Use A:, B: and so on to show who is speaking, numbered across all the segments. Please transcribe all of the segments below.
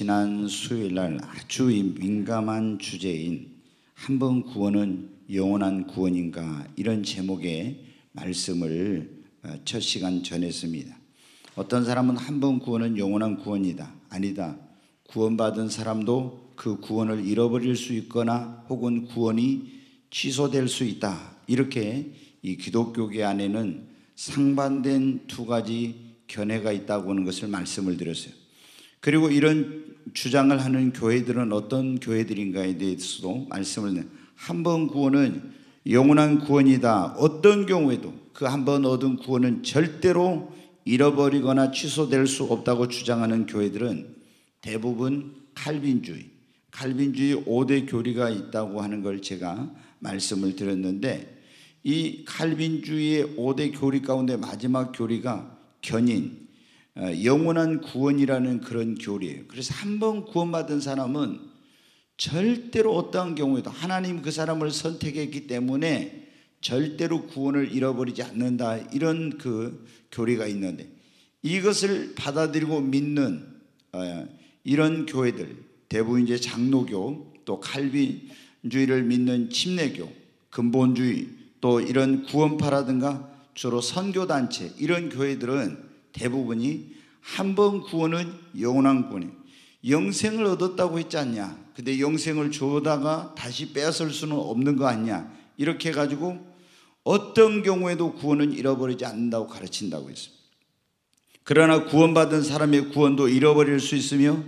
A: 지난 수요일 날 아주 민감한 주제인 한 번 구원은 영원한 구원인가 이런 제목의 말씀을 어, 첫 시간 전했습니다. 어떤 사람은 한 번 구원은 영원한 구원이다. 아니다. 구원받은 사람도 그 구원을 잃어버릴 수 있거나 혹은 구원이 취소될 수 있다. 이렇게 이 기독교계 안에는 상반된 두 가지 견해가 있다고 하는 것을 말씀을 드렸어요. 그리고 이런 주장을 하는 교회들은 어떤 교회들인가에 대해서도 말씀을 한번 구원은 영원한 구원이다. 어떤 경우에도 그 한 번 얻은 구원은 절대로 잃어버리거나 취소될 수 없다고 주장하는 교회들은 대부분 칼빈주의, 칼빈주의 5대 교리가 있다고 하는 걸 제가 말씀을 드렸는데 이 칼빈주의의 5대 교리 가운데 마지막 교리가 견인, 어, 영원한 구원이라는 그런 교리예요. 그래서 한번 구원받은 사람은 절대로 어떠한 경우에도 하나님 그 사람을 선택했기 때문에 절대로 구원을 잃어버리지 않는다 이런 그 교리가 있는데 이것을 받아들이고 믿는 어, 이런 교회들 대부분 이제 장로교 또 칼빈주의를 믿는 침례교 근본주의 또 이런 구원파라든가 주로 선교단체 이런 교회들은 대부분이 한 번 구원은 영원한 구원이 영생을 얻었다고 했지 않냐. 근데 영생을 주다가 다시 뺏을 수는 없는 거 아니냐. 이렇게 해가지고 어떤 경우에도 구원은 잃어버리지 않는다고 가르친다고 했습니다. 그러나 구원받은 사람의 구원도 잃어버릴 수 있으며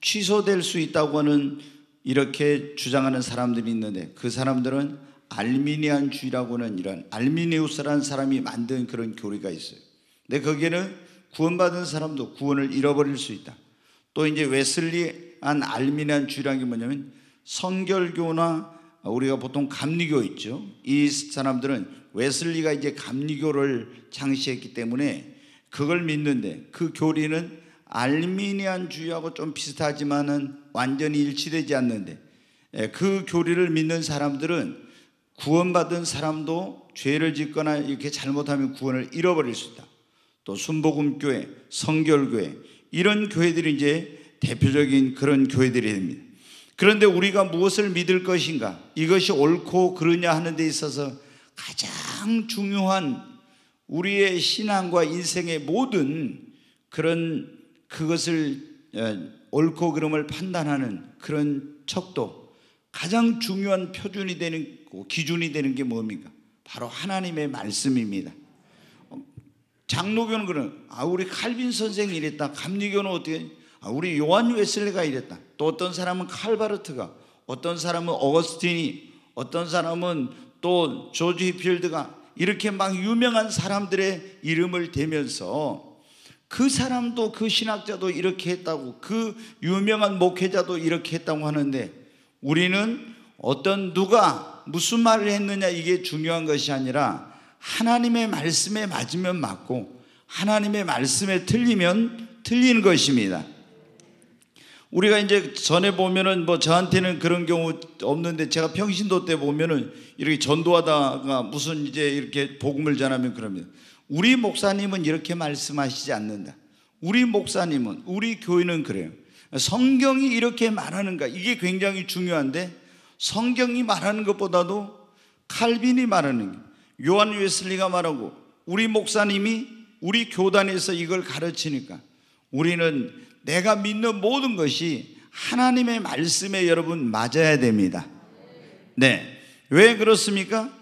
A: 취소될 수 있다고 하는 이렇게 주장하는 사람들이 있는데 그 사람들은 알미니안주의라고 는 이런 알미니우스라는 사람이 만든 그런 교리가 있어요. 근데 거기에는 구원받은 사람도 구원을 잃어버릴 수 있다. 또 이제 웨슬리 안 알미란 주의라게 뭐냐면 성결교나 우리가 보통 감리교 있죠. 이 사람들은 웨슬리가 이제 감리교를 창시했기 때문에 그걸 믿는데 그 교리는 알미니안 주의하고 좀 비슷하지만은 완전히 일치되지 않는데 예, 그 교리를 믿는 사람들은 구원받은 사람도 죄를 짓거나 이렇게 잘못하면 구원을 잃어버릴 수 있다. 또 순복음교회, 성결교회 이런 교회들이 이제 대표적인 그런 교회들이 됩니다. 그런데 우리가 무엇을 믿을 것인가? 이것이 옳고 그르냐 하는 데 있어서 가장 중요한 우리의 신앙과 인생의 모든 그런 그것을 어, 옳고 그름을 판단하는 그런 척도 가장 중요한 표준이 되는 기준이 되는 게 뭡니까? 바로 하나님의 말씀입니다. 장로교는 그런 아 우리 칼빈 선생이 이랬다. 감리교는 어떻게 아 우리 요한 웨슬리가 이랬다. 또 어떤 사람은 칼바르트가 어떤 사람은 어거스틴이 어떤 사람은 또 조지 히필드가 이렇게 막 유명한 사람들의 이름을 대면서 그 사람도 그 신학자도 이렇게 했다고 그 유명한 목회자도 이렇게 했다고 하는데 우리는 어떤 누가 무슨 말을 했느냐 이게 중요한 것이 아니라 하나님의 말씀에 맞으면 맞고 하나님의 말씀에 틀리면 틀린 것입니다. 우리가 이제 전에 보면은 뭐 저한테는 그런 경우 없는데 제가 평신도 때 보면은 이렇게 전도하다가 무슨 이제 이렇게 복음을 전하면 그럽니 우리 목사님은 이렇게 말씀하시지 않는다. 우리 목사님은 우리 교회는 그래요. 성경이 이렇게 말하는가 이게 굉장히 중요한데 성경이 말하는 것보다도 칼빈이 말하는 요한 웨슬리가 말하고 우리 목사님이 우리 교단에서 이걸 가르치니까 우리는 내가 믿는 모든 것이 하나님의 말씀에 여러분 맞아야 됩니다. 네. 왜 그렇습니까?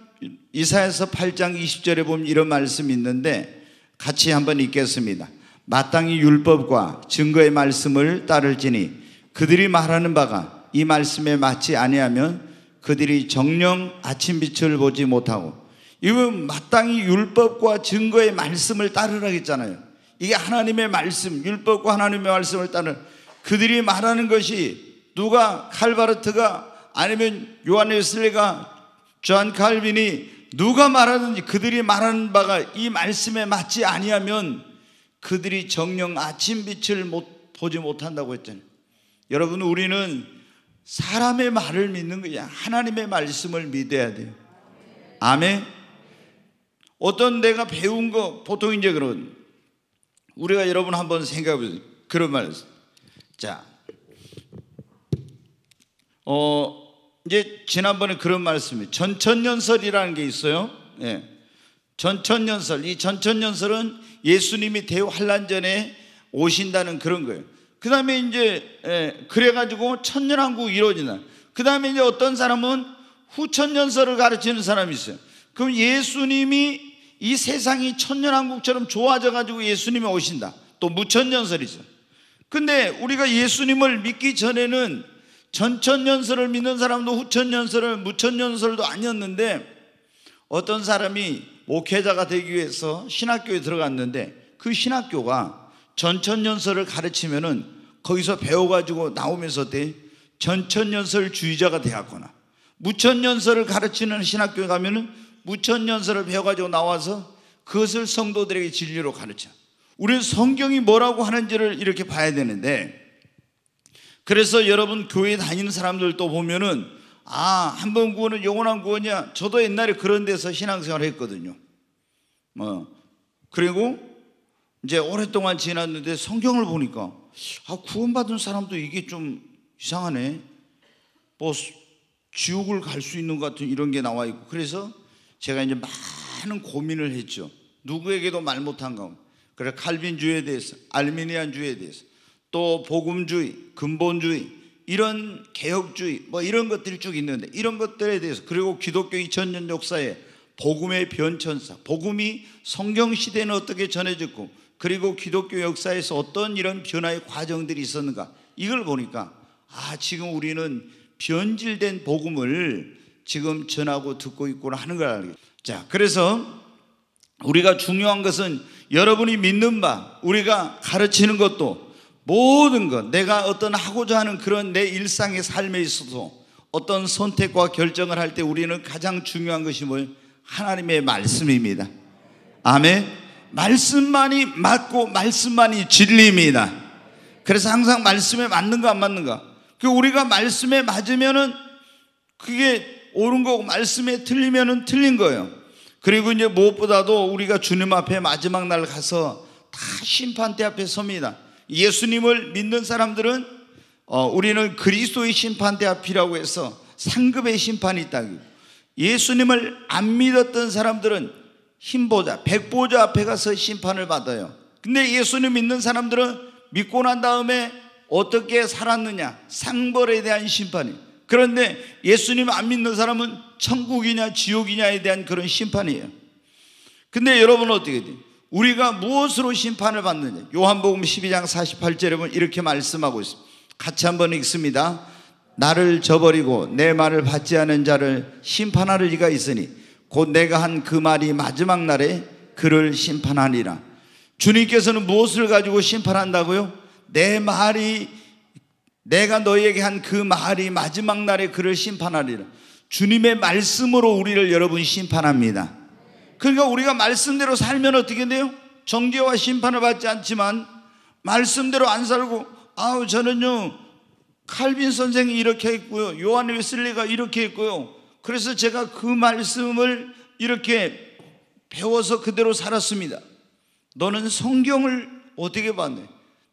A: 이사에서 8장 20절에 보면 이런 말씀이 있는데 같이 한번 읽겠습니다. 마땅히 율법과 증거의 말씀을 따를지니 그들이 말하는 바가 이 말씀에 맞지 아니하면 그들이 정령 아침빛을 보지 못하고 이건 마땅히 율법과 증거의 말씀을 따르라 했잖아요. 이게 하나님의 말씀, 율법과 하나님의 말씀을 따는 그들이 말하는 것이 누가 칼바르트가 아니면 요한 웨슬리가 존 칼빈이 누가 말하든지 그들이 말하는 바가 이 말씀에 맞지 아니하면 그들이 정령 아침 빛을 못, 보지 못한다고 했잖아요. 여러분 우리는 사람의 말을 믿는 거야. 하나님의 말씀을 믿어야 돼요. 아멘. 어떤 내가 배운 거 보통 이제 그런 우리가 여러분 한번 생각해 보세요. 그런 말. 자, 어 이제 지난번에 그런 말씀이 전천년설이라는 게 있어요. 예. 전천년설. 이 전천년설은 예수님이 대우 환란 전에 오신다는 그런 거예요. 그 다음에 이제 예, 그래가지고 천년왕국 이루어진다. 그 다음에 이제 어떤 사람은 후천년설을 가르치는 사람이 있어요. 그럼 예수님이 이 세상이 천년왕국처럼 좋아져가지고 예수님이 오신다. 또 무천년설이죠. 근데 우리가 예수님을 믿기 전에는 전천년설을 믿는 사람도 후천년설을 무천년설도 아니었는데 어떤 사람이 목회자가 되기 위해서 신학교에 들어갔는데 그 신학교가 전천년설을 가르치면은 거기서 배워가지고 나오면서 돼 전천년설주의자가 되었거나 무천년설을 가르치는 신학교에 가면은 무천년설을 배워가지고 나와서 그것을 성도들에게 진리로 가르쳐. 우리는 성경이 뭐라고 하는지를 이렇게 봐야 되는데 그래서 여러분 교회 다니는 사람들도 보면은 아, 한 번 구원은 영원한 구원이야. 저도 옛날에 그런 데서 신앙생활 했거든요. 뭐 그리고 이제 오랫동안 지났는데 성경을 보니까 아, 구원받은 사람도 이게 좀 이상하네. 뭐 지옥을 갈 수 있는 것 같은 이런 게 나와 있고 그래서 제가 이제 많은 고민을 했죠. 누구에게도 말 못한 거. 그래 칼빈주의에 대해서, 알미니안주의에 대해서, 또 복음주의, 근본주의, 이런 개혁주의, 뭐 이런 것들이 쭉 있는데 이런 것들에 대해서 그리고 기독교 2000년 역사에 복음의 변천사, 복음이 성경 시대는 어떻게 전해졌고 그리고 기독교 역사에서 어떤 이런 변화의 과정들이 있었는가 이걸 보니까 아 지금 우리는 변질된 복음을 지금 전하고 듣고 있구나 하는 걸 알게. 자, 그래서 우리가 중요한 것은 여러분이 믿는 바, 우리가 가르치는 것도 모든 것, 내가 어떤 하고자 하는 그런 내 일상의 삶에 있어서 어떤 선택과 결정을 할 때 우리는 가장 중요한 것이 뭘? 하나님의 말씀입니다. 아멘. 말씀만이 맞고 말씀만이 진리입니다. 그래서 항상 말씀에 맞는가 안 맞는가. 그 우리가 말씀에 맞으면은 그게 옳은 거고 말씀에 틀리면은 틀린 거예요. 그리고 이제 무엇보다도 우리가 주님 앞에 마지막 날 가서 다 심판대 앞에 섭니다. 예수님을 믿는 사람들은 어, 우리는 그리스도의 심판대 앞이라고 해서 상급의 심판이 있다고. 예수님을 안 믿었던 사람들은 흰보자, 백보자 앞에 가서 심판을 받아요. 근데 예수님 믿는 사람들은 믿고 난 다음에 어떻게 살았느냐? 상벌에 대한 심판이 그런데 예수님 안 믿는 사람은 천국이냐 지옥이냐에 대한 그런 심판이에요. 근데 여러분 어떻게 돼요? 우리가 무엇으로 심판을 받느냐? 요한복음 12장 48절에 보면 이렇게 말씀하고 있습니다. 같이 한번 읽습니다. 나를 저버리고 내 말을 받지 않은 자를 심판하를 이가 있으니 곧 내가 한 그 말이 마지막 날에 그를 심판하리라. 주님께서는 무엇을 가지고 심판한다고요? 내 말이 내가 너희에게 한 그 말이 마지막 날에 그를 심판하리라. 주님의 말씀으로 우리를 여러분 심판합니다. 그러니까 우리가 말씀대로 살면 어떻게 돼요? 정죄와 심판을 받지 않지만 말씀대로 안 살고 아우 저는요 칼빈 선생이 이렇게 했고요 요한 웨슬리가 이렇게 했고요 그래서 제가 그 말씀을 이렇게 배워서 그대로 살았습니다. 너는 성경을 어떻게 봤네?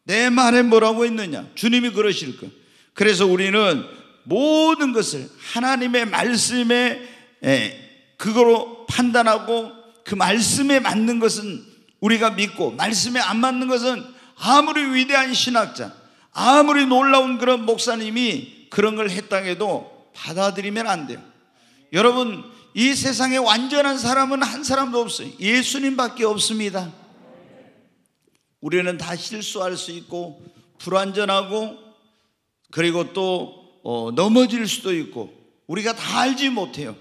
A: 내 말에 뭐라고 했느냐 주님이 그러실 거. 그래서 우리는 모든 것을 하나님의 말씀에 예, 그거로 판단하고 그 말씀에 맞는 것은 우리가 믿고 말씀에 안 맞는 것은 아무리 위대한 신학자, 아무리 놀라운 그런 목사님이 그런 걸 했다 해도 받아들이면 안 돼요. 여러분, 이 세상에 완전한 사람은 한 사람도 없어요. 예수님밖에 없습니다. 우리는 다 실수할 수 있고 불완전하고 그리고 또 어, 넘어질 수도 있고 우리가 다 알지 못해요.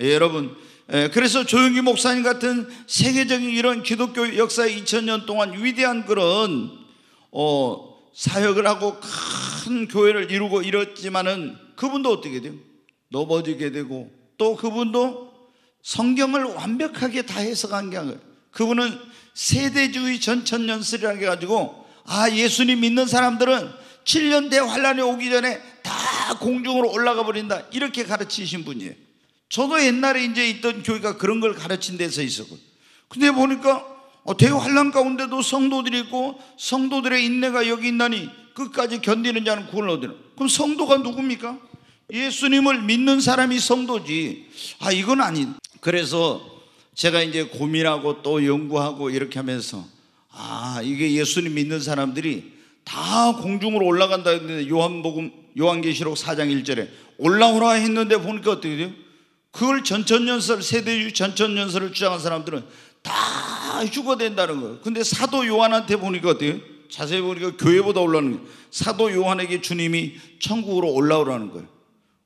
A: 예, 여러분 예, 그래서 조용기 목사님 같은 세계적인 이런 기독교 역사의 2000년 동안 위대한 그런 어, 사역을 하고 큰 교회를 이루고 이뤘지만은 그분도 어떻게 돼요? 넘어지게 되고 또 그분도 성경을 완벽하게 다 해석한 게 아니에요. 그분은 세대주의 전천연설이라는 게 가지고 아 예수님 믿는 사람들은 7년 대환란이 오기 전에 다 공중으로 올라가 버린다 이렇게 가르치신 분이에요 저도 옛날에 이제 있던 교회가 그런 걸 가르친 데서 있었고 근데 보니까 대환란 어, 가운데도 성도들이 있고 성도들의 인내가 여기 있나니 끝까지 견디는 자는 구원을 얻으라 그럼 성도가 누굽니까? 예수님을 믿는 사람이 성도지 아 이건 아닌 그래서 제가 이제 고민하고 또 연구하고 이렇게 하면서 아, 이게 예수님 믿는 사람들이 다 공중으로 올라간다 했는데 요한복음 요한계시록 4장 1절에 올라오라 했는데 보니까 어떻게 돼요? 그걸 전천연설 세대주의 전천연설을 주장한 사람들은 다 휴거된다는 거예요. 근데 사도 요한한테 보니까 어때요? 자세히 보니까 교회보다 올라오는 거예요. 사도 요한에게 주님이 천국으로 올라오라는 거예요.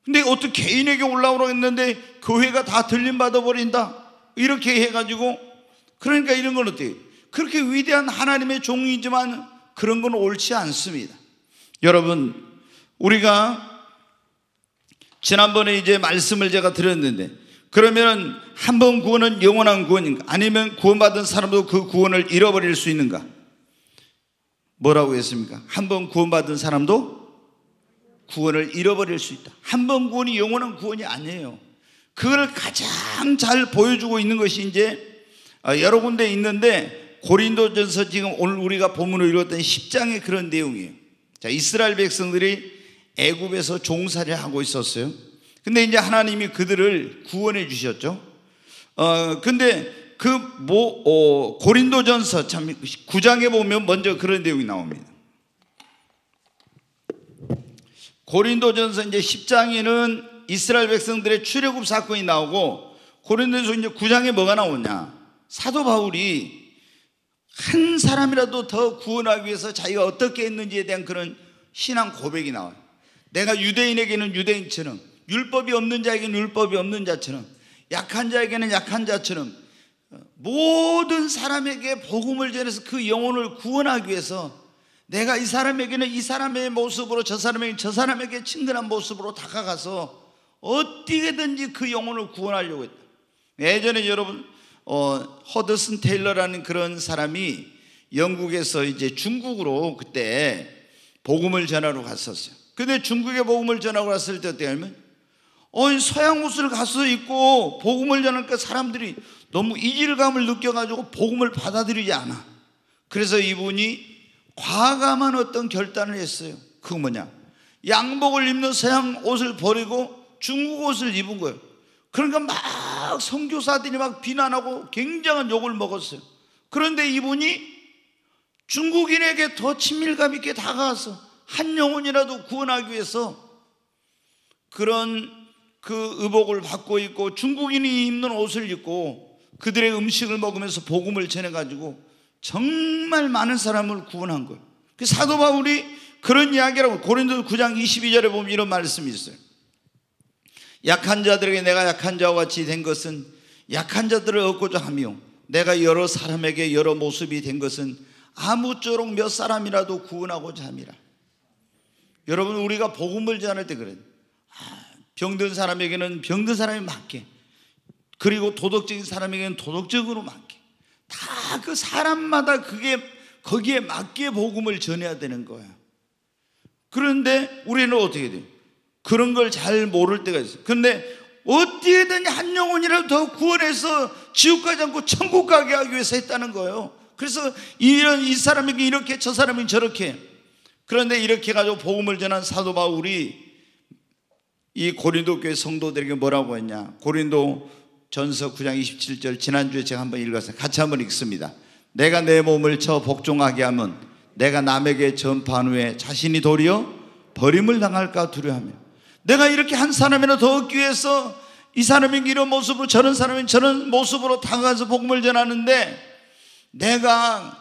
A: 근데 어떻게 개인에게 올라오라 고 했는데 교회가 다 들림받아 버린다? 이렇게 해가지고 그러니까 이런 건 어때요? 그렇게 위대한 하나님의 종이지만 그런 건 옳지 않습니다. 여러분, 우리가 지난번에 이제 말씀을 제가 드렸는데 그러면 한번 구원은 영원한 구원인가? 아니면 구원받은 사람도 그 구원을 잃어버릴 수 있는가? 뭐라고 했습니까? 한 번 구원받은 사람도 구원을 잃어버릴 수 있다. 한 번 구원이 영원한 구원이 아니에요. 그걸 가장 잘 보여주고 있는 것이 이제 아, 여러 군데 있는데 고린도전서 지금 오늘 우리가 본문을 읽었던 10장의 그런 내용이에요. 자, 이스라엘 백성들이 애굽에서 종살이 하고 있었어요. 근데 이제 하나님이 그들을 구원해 주셨죠. 어, 근데 그 뭐, 어, 고린도전서 참 9장에 보면 먼저 그런 내용이 나옵니다. 고린도전서 이제 10장에는 이스라엘 백성들의 출애굽 사건이 나오고 고린도서 이제 9장에 뭐가 나오냐? 사도 바울이 한 사람이라도 더 구원하기 위해서 자기가 어떻게 했는지에 대한 그런 신앙 고백이 나와요. 내가 유대인에게는 유대인처럼, 율법이 없는 자에게는 율법이 없는 자처럼, 약한 자에게는 약한 자처럼, 모든 사람에게 복음을 전해서 그 영혼을 구원하기 위해서 내가 이 사람에게는 이 사람의 모습으로 저 사람에게는 저 사람에게 친근한 모습으로 다가가서 어떻게든지 그 영혼을 구원하려고 했다. 예전에 여러분 어, 허드슨 테일러라는 그런 사람이 영국에서 이제 중국으로 그때 복음을 전하러 갔었어요. 근데 중국에 복음을 전하고 갔을 때 어떻게 하면 어, 서양 옷을 가서 입고 복음을 전하니까 그 사람들이 너무 이질감을 느껴가지고 복음을 받아들이지 않아. 그래서 이분이 과감한 어떤 결단을 했어요. 그 뭐냐? 양복을 입는 서양 옷을 버리고 중국 옷을 입은 거예요. 그러니까 막 선교사들이 막 비난하고 굉장한 욕을 먹었어요. 그런데 이분이 중국인에게 더 친밀감 있게 다가가서 한 영혼이라도 구원하기 위해서 그런 그 의복을 받고 있고 중국인이 입는 옷을 입고 그들의 음식을 먹으면서 복음을 전해가지고 정말 많은 사람을 구원한 거예요. 그 사도 바울이 그런 이야기라고 고린도 9장 22절에 보면 이런 말씀이 있어요. 약한 자들에게 내가 약한 자와 같이 된 것은 약한 자들을 얻고자 하며 내가 여러 사람에게 여러 모습이 된 것은 아무쪼록 몇 사람이라도 구원하고자 합니라 여러분 우리가 복음을 전할 때 그래. 아, 병든 사람에게는 병든 사람이 맞게 그리고 도덕적인 사람에게는 도덕적으로 맞게 다 그 사람마다 그게 거기에 맞게 복음을 전해야 되는 거야. 그런데 우리는 어떻게 돼요? 그런 걸 잘 모를 때가 있어요. 근데 어떻게든 한 영혼이라도 더 구원해서 지옥 까지 않고 천국 가게 하기 위해서 했다는 거예요. 그래서 이런 이 사람에게 이렇게 저 사람이 저렇게 그런데 이렇게 가지고 복음을 전한 사도 바울이 이 고린도 교회 성도들에게 뭐라고 했냐? 고린도 전서 9장 27절 지난주에 제가 한번 읽었어요. 같이 한번 읽습니다. 내가 내 몸을 저 복종하게 하면 내가 남에게 전파한 후에 자신이 도리어 버림을 당할까 두려하며 워 내가 이렇게 한 사람이나 더 얻기 위해서 이 사람인 이런 모습으로 저런 사람이 저런 모습으로 다가가서 복음을 전하는데 내가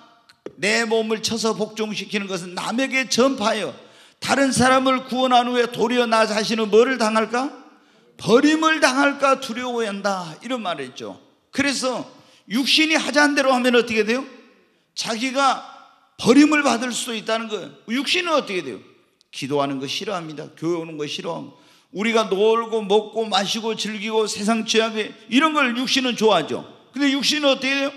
A: 내 몸을 쳐서 복종시키는 것은 남에게 전파하여 다른 사람을 구원한 후에 도리어 나 자신은 뭐를 당할까? 버림을 당할까 두려워한다 이런 말을 했죠 그래서 육신이 하자는 대로 하면 어떻게 돼요? 자기가 버림을 받을 수도 있다는 거예요 육신은 어떻게 돼요? 기도하는 거 싫어합니다. 교회 오는 거 싫어합니다. 우리가 놀고 먹고 마시고 즐기고 세상 취하게 이런 걸 육신은 좋아하죠. 근데 육신은 어떻게 돼요?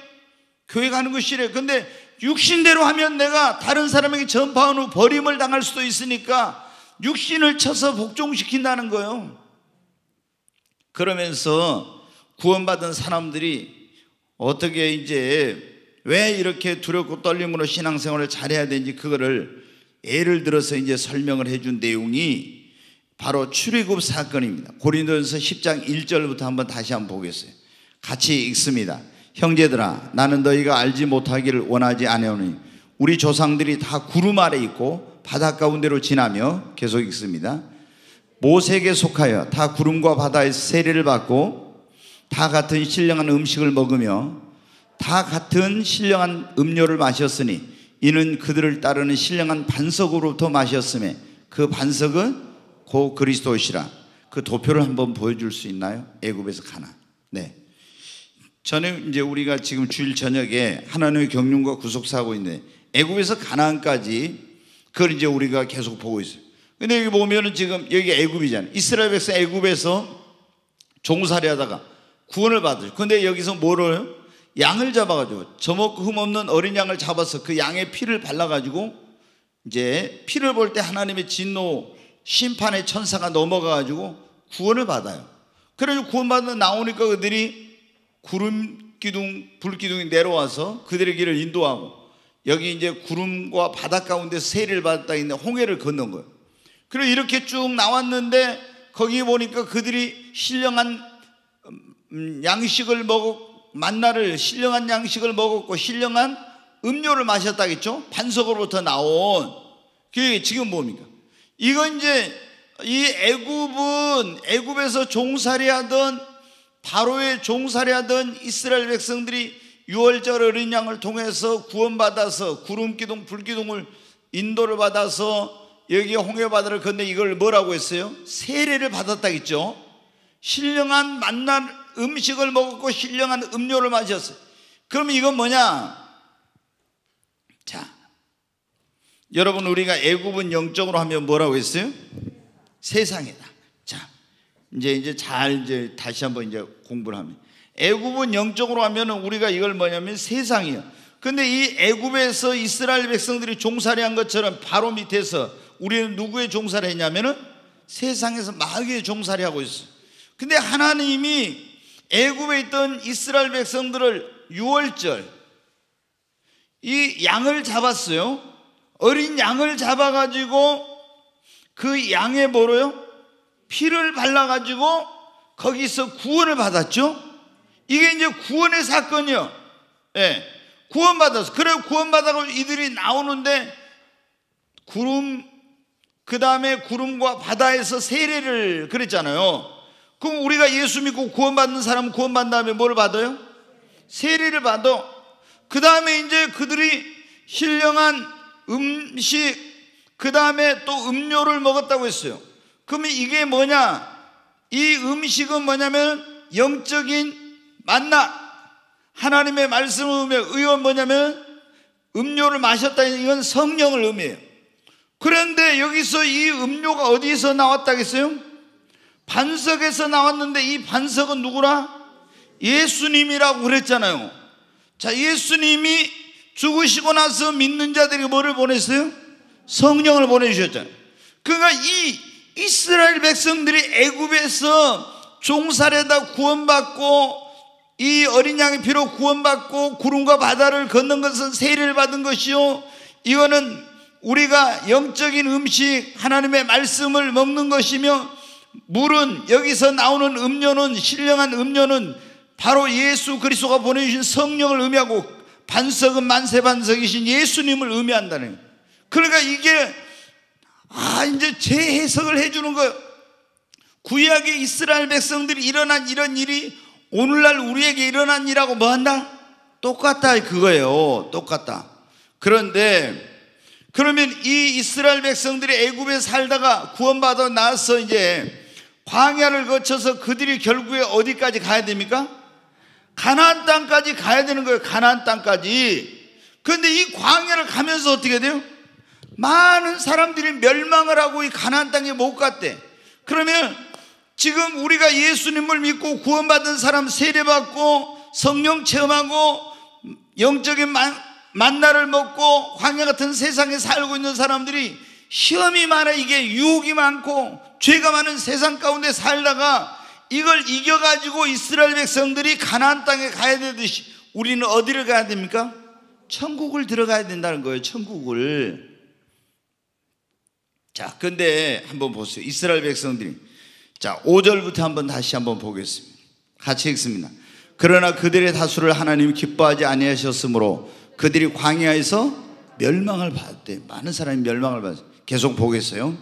A: 교회 가는 거 싫어요. 근데 육신대로 하면 내가 다른 사람에게 전파한 후 버림을 당할 수도 있으니까 육신을 쳐서 복종시킨다는 거예요. 그러면서 구원받은 사람들이 어떻게 이제 왜 이렇게 두렵고 떨림으로 신앙생활을 잘해야 되는지 그거를 예를 들어서 이제 설명을 해준 내용이 바로 출애굽 사건입니다. 고린도전서 10장 1절부터 한번 다시 한번 보겠어요. 같이 읽습니다. 형제들아 나는 너희가 알지 못하기를 원하지 아니니 우리 조상들이 다 구름 아래 있고 바다 가운데로 지나며 계속 읽습니다. 모세에게 속하여 다 구름과 바다에서 세례를 받고 다 같은 신령한 음식을 먹으며 다 같은 신령한 음료를 마셨으니 이는 그들을 따르는 신령한 반석으로부터 마셨음에 그 반석은 고 그리스도시라. 그 도표를 한번 보여줄 수 있나요? 애굽에서 가나. 네. 전에 이제 우리가 지금 주일 저녁에 하나님의 경륜과 구속사하고 있는 애굽에서 가나안까지 그걸 이제 우리가 계속 보고 있어요. 근데 여기 보면은 지금 여기 애굽이잖아요. 이스라엘 백성 애굽에서 종살이하다가 구원을 받으죠. 근데 여기서 뭐를 양을 잡아가지고 저먹고 흠없는 어린 양을 잡아서 그 양의 피를 발라가지고 이제 피를 볼 때 하나님의 진노 심판의 천사가 넘어가가지고 구원을 받아요. 그래서 구원받는 나오니까 그들이 구름 기둥, 불 기둥이 내려와서 그들의 길을 인도하고 여기 이제 구름과 바닷 가운데 세를 받았다 있는 홍해를 걷는 거예요. 그리고 이렇게 쭉 나왔는데 거기 보니까 그들이 신령한 음, 양식을 먹고 만나를 신령한 양식을 먹었고 신령한 음료를 마셨다겠죠? 반석으로부터 나온 그게 지금 뭡니까? 이건 이제 이 애굽은 애굽에서 종살이하던 바로의 종살이하던 이스라엘 백성들이 유월절 어린 양을 통해서 구원받아서 구름 기둥 불기둥을 인도를 받아서 여기 홍해 바다를 건너 이걸 뭐라고 했어요? 세례를 받았다겠죠. 신령한 만날 음식을 먹었고 신령한 음료를 마셨어요. 그러면 이건 뭐냐? 자, 여러분 우리가 애굽은 영적으로 하면 뭐라고 했어요? 세상이다. 자, 이제 이제 잘 이제 다시 한번 이제 공부를 하면 애굽은 영적으로 하면 우리가 이걸 뭐냐면 세상이요. 에 근데 이 애굽에서 이스라엘 백성들이 종살이 한 것처럼 바로 밑에서 우리는 누구의 종살이 했냐면은 세상에서 마귀의 종살이 하고 있어. 근데 하나님이 애굽에 있던 이스라엘 백성들을 6월절 이 양을 잡았어요. 어린 양을 잡아 가지고 그 양에 뭐로요? 피를 발라 가지고 거기서 구원을 받았죠. 이게 이제 구원의 사건이요. 예. 구원 받았어. 그래 구원 받아서 이들이 나오는데 구름 그 다음에 구름과 바다에서 세례를 그랬잖아요. 그럼 우리가 예수 믿고 구원받는 사람은 구원받는 다음에 뭘 받아요? 세례를 받아. 그 다음에 이제 그들이 신령한 음식, 그 다음에 또 음료를 먹었다고 했어요. 그러면 이게 뭐냐? 이 음식은 뭐냐면 영적인 만나. 하나님의 말씀을 의미해 의원 뭐냐면 음료를 마셨다 이건 성령을 의미해요. 그런데 여기서 이 음료가 어디서 나왔다겠어요? 반석에서 나왔는데 이 반석은 누구라? 예수님이라고 그랬잖아요. 자, 예수님이 죽으시고 나서 믿는 자들이 뭐를 보냈어요? 성령을 보내주셨잖아요. 그러니까 이 이스라엘 백성들이 애굽에서 종살에다 구원받고 이 어린 양의 피로 구원받고 구름과 바다를 걷는 것은 세례를 받은 것이요. 이거는 우리가 영적인 음식 하나님의 말씀을 먹는 것이며 물은 여기서 나오는 음료는 신령한 음료는 바로 예수 그리스도가 보내주신 성령을 의미하고 반석은 만세 반석이신 예수님을 의미한다는 거예요. 그러니까 이게 아 이제 재해석을 해주는 거 구약의 이스라엘 백성들이 일어난 이런 일이 오늘날 우리에게 일어난 일하고 뭐 한다? 똑같다 그거예요. 똑같다. 그런데 그러면 이 이스라엘 백성들이 애굽에 살다가 구원받아 나서 이제 광야를 거쳐서 그들이 결국에 어디까지 가야 됩니까? 가나안 땅까지 가야 되는 거예요. 가나안 땅까지. 그런데 이 광야를 가면서 어떻게 돼요? 많은 사람들이 멸망을 하고 이 가나안 땅에 못 갔대. 그러면 지금 우리가 예수님을 믿고 구원받은 사람 세례받고 성령 체험하고 영적인 만나를 먹고 광야 같은 세상에 살고 있는 사람들이 시험이 많아 이게 유혹이 많고 죄가 많은 세상 가운데 살다가 이걸 이겨가지고 이스라엘 백성들이 가나안 땅에 가야 되듯이 우리는 어디를 가야 됩니까? 천국을 들어가야 된다는 거예요. 천국을. 자, 근데 한번 보세요. 이스라엘 백성들이. 자, 5절부터 한번 다시 한번 보겠습니다. 같이 읽습니다. 그러나 그들의 다수를 하나님이 기뻐하지 아니하셨으므로 그들이 광야에서 멸망을 받대 많은 사람이 멸망을 받았어요. 계속 보겠어요.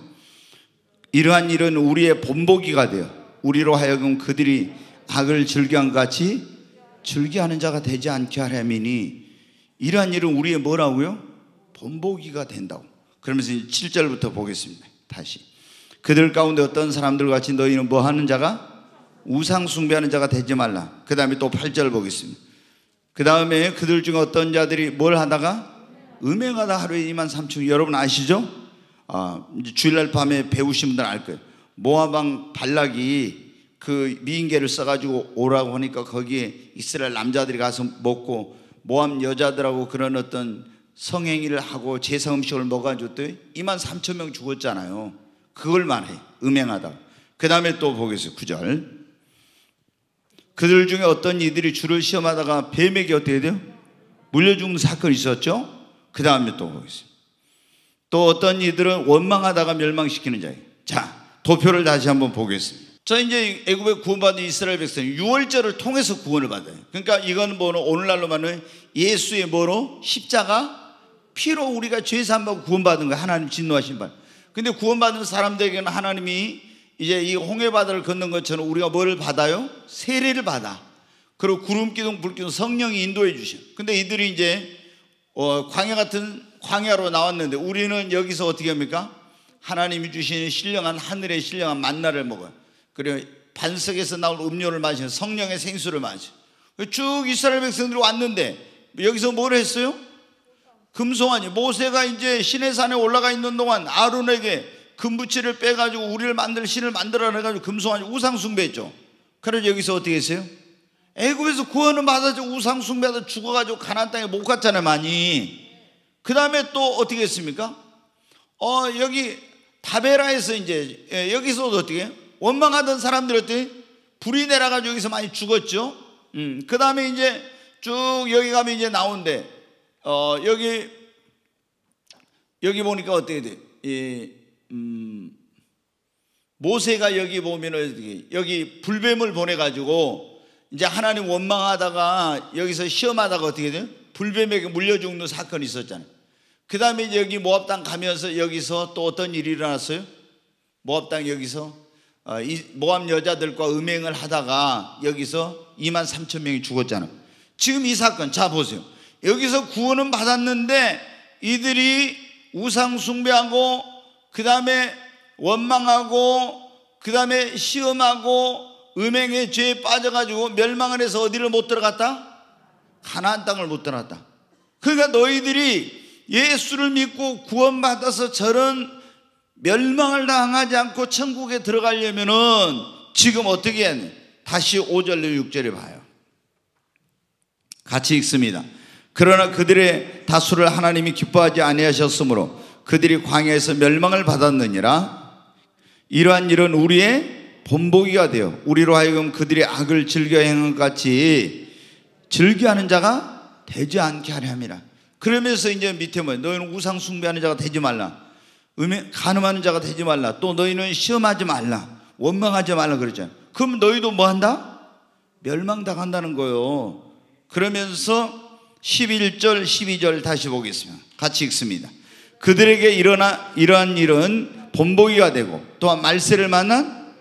A: 이러한 일은 우리의 본보기가 되어 우리로 하여금 그들이 악을 즐겨한 같이 즐겨하는 자가 되지 않게 하려니 이러한 일은 우리의 뭐라고요? 본보기가 된다고. 그러면서 7절부터 보겠습니다. 다시. 그들 가운데 어떤 사람들 같이 너희는 뭐 하는 자가? 우상 숭배하는 자가 되지 말라. 그 다음에 또 8절 보겠습니다. 그 다음에 그들 중 어떤 자들이 뭘 하다가? 음행하다 하루에 2만 3천. 여러분 아시죠? 아, 주일날 밤에 배우신 분들알 거예요. 모아방 발락이 그 미인계를 써가지고 오라고 하니까 거기에 이스라엘 남자들이 가서 먹고 모함 여자들하고 그런 어떤 성행위를 하고 제사 음식을 먹어줬더니 2만 3천 명 죽었잖아요. 그걸 말해. 음행하다. 그 다음에 또 보겠어요. 9절. 그들 중에 어떤 이들이 주를 시험하다가 뱀에게 어떻게 돼요? 물려 죽는 사건이 있었죠? 그 다음에 또 보겠어요. 또 어떤 이들은 원망하다가 멸망시키는 자예요. 자, 도표를 다시 한번 보겠습니다. 자, 이제 애굽에 구원받은 이스라엘 백성 6월절을 통해서 구원을 받아요. 그러니까 이건 뭐는 오늘날로만은 예수의 뭐로 십자가 피로 우리가 죄 사함받고 구원받은 거 하나님 진노하신 바. 근데 구원받은 사람들에게는 하나님이 이제 이 홍해 바다를 걷는 것처럼 우리가 뭐를 받아요? 세례를 받아. 그리고 구름 기둥 불 기둥 성령이 인도해 주셔. 근데 이들이 이제 어, 광야 같은 광야로 나왔는데 우리는 여기서 어떻게 합니까? 하나님이 주시는 신령한 하늘의 신령한 만나를 먹어요. 그리고 반석에서 나올 음료를 마시는 성령의 생수를 마셔. 쭉 이스라엘 백성들이 왔는데 여기서 뭘 했어요? 금송아니 모세가 이제 시내산에 올라가 있는 동안 아론에게 금붙이를 빼가지고 우리를 만들 신을 만들어라 가지고 금송아니 우상 숭배했죠. 그래서 여기서 어떻게 했어요? 애굽에서 구원을 받아서 우상 숭배하다 죽어가지고 가나 땅에 못 갔잖아요 많이. 그 다음에 또 어떻게 했습니까? 어, 여기 다베라에서 이제, 예, 여기서도 어떻게 원망하던 사람들 어떻 불이 내려가지고 여기서 많이 죽었죠? 음, 그 다음에 이제 쭉 여기 가면 이제 나온데, 어, 여기, 여기 보니까 어떻게 돼? 예, 음, 모세가 여기 보면 어떻게, 여기 불뱀을 보내가지고 이제 하나님 원망하다가 여기서 시험하다가 어떻게 돼 불뱀에게 물려 죽는 사건이 있었잖아요. 그 다음에 여기 모압 당 가면서 여기서 또 어떤 일이 일어났어요? 모압 당 여기서 어, 모압 여자들과 음행을 하다가 여기서 2만 3천 명이 죽었잖아요. 지금 이 사건 자 보세요. 여기서 구원은 받았는데 이들이 우상 숭배하고 그 다음에 원망하고 그 다음에 시험하고 음행의 죄에 빠져가지고 멸망을 해서 어디를 못 들어갔다? 가나안 땅을 못 떠났다. 그러니까 너희들이 예수를 믿고 구원받아서 저런 멸망을 당하지 않고 천국에 들어가려면은 지금 어떻게 해야 돼? 다시 5절로 6절에 봐요. 같이 읽습니다. 그러나 그들의 다수를 하나님이 기뻐하지 아니하셨으므로 그들이 광야에서 멸망을 받았느니라. 이러한 일은 우리의 본보기가 되어 우리로 하여금 그들의 악을 즐겨 행한 같이 즐겨하는 자가 되지 않게 하려 함니다 그러면서 이제 밑에 뭐 너희는 우상 숭배하는 자가 되지 말라. 음에 간음하는 자가 되지 말라. 또 너희는 시험하지 말라. 원망하지 말라 그러잖아요. 그럼 너희도 뭐 한다? 멸망당한다는 거요. 그러면서 11절, 12절 다시 보겠습니다. 같이 읽습니다. 그들에게 일어나, 이러한 일은 본보기가 되고 또한 말세를 만난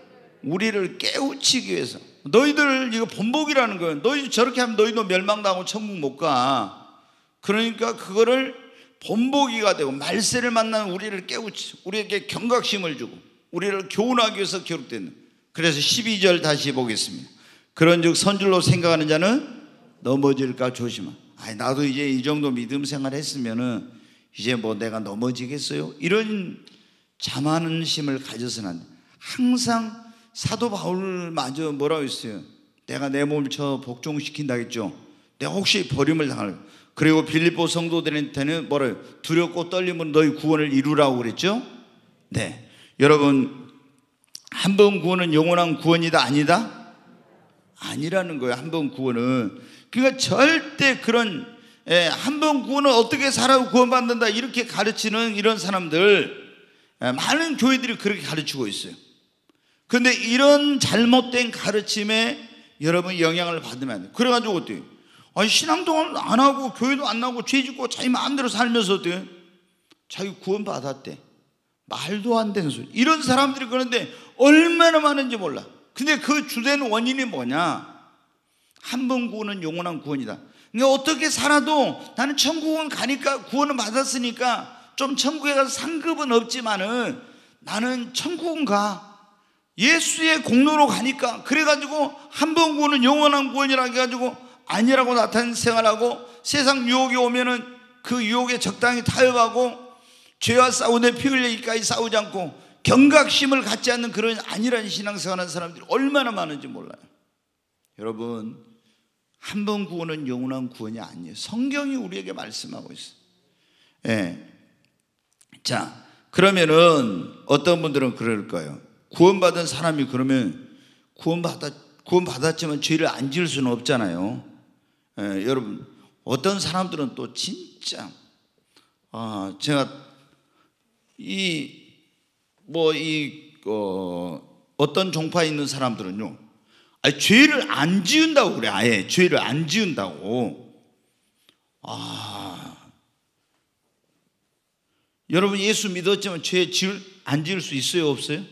A: 우리를 깨우치기 위해서 너희들 이거 본복이라는 거예요. 너희 저렇게 하면 너희도 멸망당하고 천국 못 가. 그러니까 그거를 본보기가 되고 말세를 만난 우리를 깨우치 우리에게 경각심을 주고 우리를 교훈하기 위해서 기록되는 그래서 12절 다시 보겠습니다. 그런즉 선줄로 생각하는 자는 넘어질까 조심하. 아니 나도 이제 이 정도 믿음 생활했으면은 이제 뭐 내가 넘어지겠어요? 이런 자만심을 가져서는 항상 사도 바울마저 뭐라고 했어요? 내가 내 몸을 쳐 복종시킨다 했죠. 내가 혹시 버림을 당할 그리고 빌립보 성도들한테는 뭐를 두렵고 떨림은 너희 구원을 이루라고 그랬죠? 네. 여러분 한 번 구원은 영원한 구원이다 아니다? 아니라는 거예요. 한 번 구원은 그러니까 절대 그런 예, 한번 구원은 어떻게 살아도 구원받는다 이렇게 가르치는 이런 사람들 예, 많은 교회들이 그렇게 가르치고 있어요. 근데 이런 잘못된 가르침에 여러분 영향을 받으면 안돼 그래가지고 어때요? 아니, 신앙도 안 하고, 교회도 안 나고, 죄 짓고, 자기 마음대로 살면서 어때요? 자기 구원받았대. 말도 안 되는 소리. 이런 사람들이 그런데 얼마나 많은지 몰라. 근데 그 주된 원인이 뭐냐? 한 번 구원은 영원한 구원이다. 그러니까 어떻게 살아도 나는 천국은 가니까 구원은 받았으니까 좀 천국에 가서 상급은 없지만은 나는 천국은 가. 예수의 공로로 가니까 그래가지고 한 번 구원은 영원한 구원이라 해가지고 아니라고 나타낸 생활하고 세상 유혹이 오면은 그 유혹에 적당히 타협하고 죄와 싸우는피 흘리기까지 싸우지 않고 경각심을 갖지 않는 그런 아니란 신앙생활하는 사람들이 얼마나 많은지 몰라요. 여러분 한 번 구원은 영원한 구원이 아니에요. 성경이 우리에게 말씀하고 있어요. 예. 자 그러면은 어떤 분들은 그럴까요? 구원받은 사람이 그러면 구원받았, 구원받았지만 죄를 안 지을 수는 없잖아요. 예, 여러분, 어떤 사람들은 또 진짜, 아, 제가 이, 뭐, 이, 어, 어떤 종파에 있는 사람들은요, 아 죄를 안 지은다고 그래, 아예. 죄를 안 지은다고. 아. 여러분, 예수 믿었지만 죄 지을, 안 지을 수 있어요, 없어요?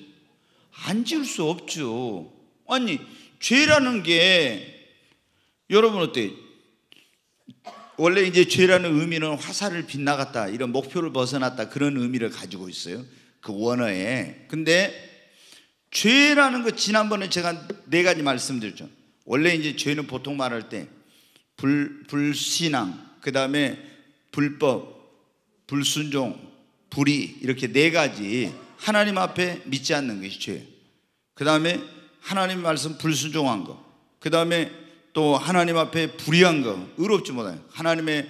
A: 안 지울 수 없죠. 아니, 죄라는 게 여러분 어때? 원래 이제 죄라는 의미는 화살을 빗나갔다 이런 목표를 벗어났다 그런 의미를 가지고 있어요. 그 원어에. 근데 죄라는 거 지난번에 제가 네 가지 말씀드렸죠. 원래 이제 죄는 보통 말할 때 불, 불신앙, 그 다음에 불법, 불순종, 불의 이렇게 네 가지 하나님 앞에 믿지 않는 것이 죄그 다음에 하나님 말씀 불순종한 거. 그 다음에 또 하나님 앞에 불의한 거. 의롭지 못한 거. 하나님의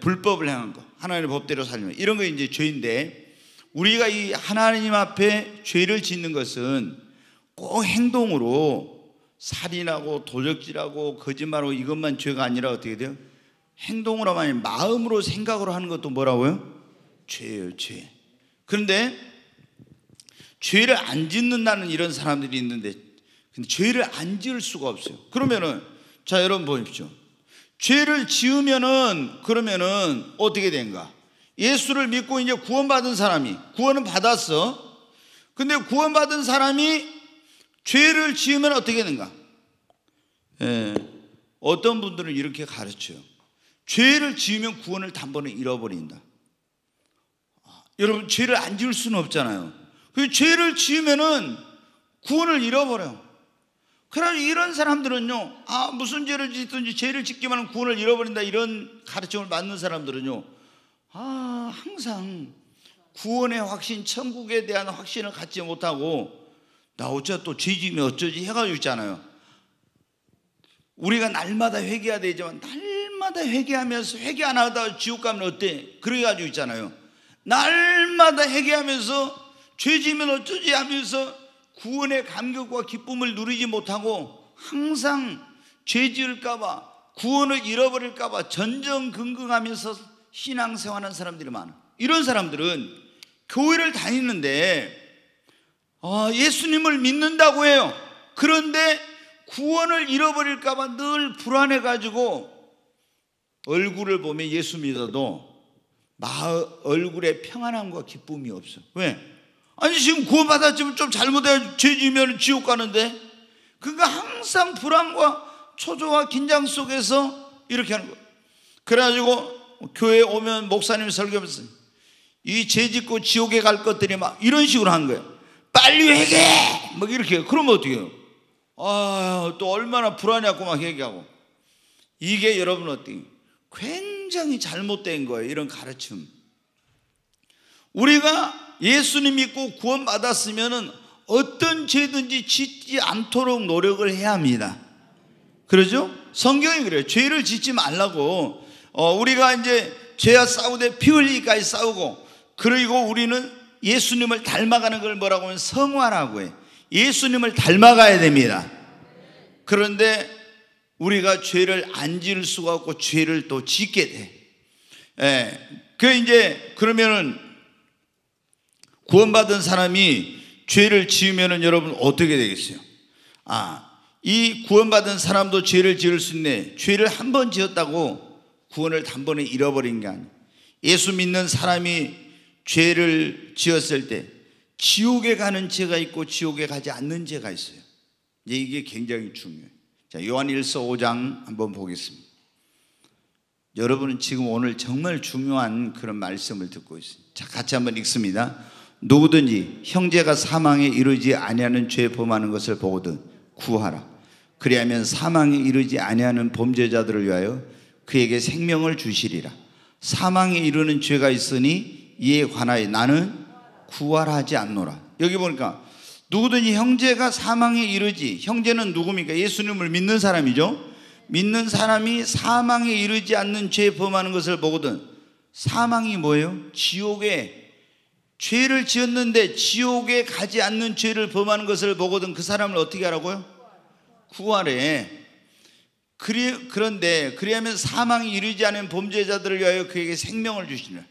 A: 불법을 행한 거. 하나님의 법대로 살면 이런 거 이제 죄인데 우리가 이 하나님 앞에 죄를 짓는 것은 꼭 행동으로 살인하고 도적질하고 거짓말하고 이것만 죄가 아니라 어떻게 돼요? 행동으로만 마음으로 생각으로 하는 것도 뭐라고요? 죄예요, 죄. 그런데 죄를 안 짓는다는 이런 사람들이 있는데 근데 죄를 안 지을 수가 없어요. 그러면은 자 여러분 보십시오. 죄를 지으면은 그러면은 어떻게 된가? 예수를 믿고 이제 구원받은 사람이 구원은 받았어. 근데 구원받은 사람이 죄를 지으면 어떻게 되는가? 예, 어떤 분들은 이렇게 가르쳐요. 죄를 지으면 구원을 단번에 잃어버린다. 아, 여러분 죄를 안 지을 수는 없잖아요. 그 죄를 지으면은 구원을 잃어버려요. 그러나 이런 사람들은요, 아, 무슨 죄를 짓든지 죄를 짓기만 하면 구원을 잃어버린다 이런 가르침을 받는 사람들은요, 아, 항상 구원의 확신, 천국에 대한 확신을 갖지 못하고, 나 어째 또 죄지면 어쩌지 해가지고 있잖아요. 우리가 날마다 회개해야 되지만, 날마다 회개하면서 회개 안 하다가 지옥 가면 어때? 그래가지고 있잖아요. 날마다 회개하면서 죄지면 어쩌지 하면서 구원의 감격과 기쁨을 누리지 못하고 항상 죄 지을까봐 구원을 잃어버릴까봐 전전긍긍하면서 신앙생활하는 사람들이 많아. 이런 사람들은 교회를 다니는데 아, 예수님을 믿는다고 해요. 그런데 구원을 잃어버릴까봐 늘 불안해가지고 얼굴을 보면 예수 믿어도 마 얼굴에 평안함과 기쁨이 없어. 왜? 아니 지금 구원받았지만 좀 잘못해 죄지면 지옥 가는데 그러니까 항상 불안과 초조와 긴장 속에서 이렇게 하는 거예요. 그래가지고 교회 오면 목사님 설교하면서 이 죄짓고 지옥에 갈 것들이 막 이런 식으로 한 거예요. 빨리 회개! 막 이렇게 그러면 어떻게 해요? 아, 또 얼마나 불안해갖고 막 얘기하고. 이게 여러분 어때요? 굉장히 잘못된 거예요. 이런 가르침. 우리가 예수님 믿고 구원 받았으면 어떤 죄든지 짓지 않도록 노력을 해야 합니다. 그러죠? 성경이 그래요. 죄를 짓지 말라고. 어, 우리가 이제 죄와 싸우되 피 흘리기까지 싸우고 그리고 우리는 예수님을 닮아가는 걸 뭐라고 하면 성화라고 해. 예수님을 닮아가야 됩니다. 그런데 우리가 죄를 안 지을 수가 없고 죄를 또 짓게 돼. 예. 그 이제 그러면은 구원받은 사람이 죄를 지으면은 여러분 어떻게 되겠어요? 아, 이 구원받은 사람도 죄를 지을 수 있네. 죄를 한 번 지었다고 구원을 단번에 잃어버린 게 아니에요. 예수 믿는 사람이 죄를 지었을 때 지옥에 가는 죄가 있고 지옥에 가지 않는 죄가 있어요. 이게 굉장히 중요해요. 자, 요한일서 5장 한번 보겠습니다. 여러분은 지금 오늘 정말 중요한 그런 말씀을 듣고 있습니다. 자, 같이 한번 읽습니다. 누구든지 형제가 사망에 이르지 아니하는 죄 범하는 것을 보거든 구하라. 그리하면 사망에 이르지 아니하는 범죄자들을 위하여 그에게 생명을 주시리라. 사망에 이르는 죄가 있으니 이에 관하여 나는 구하라 하지 않노라. 여기 보니까 누구든지 형제가 사망에 이르지 형제는 누굽니까? 예수님을 믿는 사람이죠. 믿는 사람이 사망에 이르지 않는 죄 범하는 것을 보거든 사망이 뭐예요? 지옥에 죄를 지었는데 지옥에 가지 않는 죄를 범하는 것을 보거든 그 사람을 어떻게 하라고요? 구하래. 그리, 그런데 그리하면 사망이 이르지 않은 범죄자들을 위하여 그에게 생명을 주시는.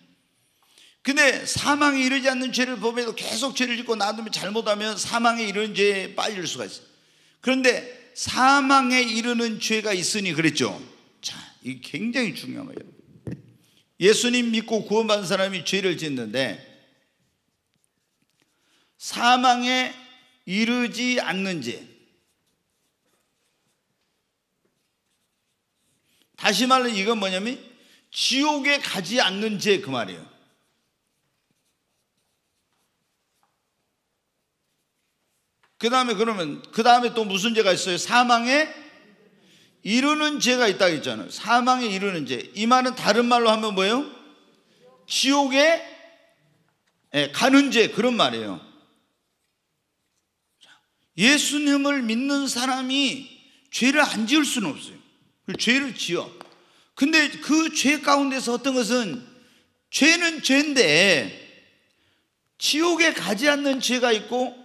A: 근데 사망이 이르지 않는 죄를 범해도 계속 죄를 짓고 놔두면 잘못하면 사망에 이르는 죄에 빠질 수가 있어. 그런데 사망에 이르는 죄가 있으니 그랬죠. 자, 이 굉장히 중요한 거예요. 예수님 믿고 구원받은 사람이 죄를 짓는데 사망에 이르지 않는지 다시 말해 이건 뭐냐면 지옥에 가지 않는 죄 그 말이에요. 그 다음에 그러면 그 다음에 또 무슨 죄가 있어요? 사망에 이르는 죄가 있다 했잖아요. 사망에 이르는 죄. 이 말은 다른 말로 하면 뭐예요? 지옥에 예, 가는 죄 그런 말이에요. 예수님을 믿는 사람이 죄를 안 지을 수는 없어요. 죄를 지어. 근데 그 죄 가운데서 어떤 것은 죄는 죄인데 지옥에 가지 않는 죄가 있고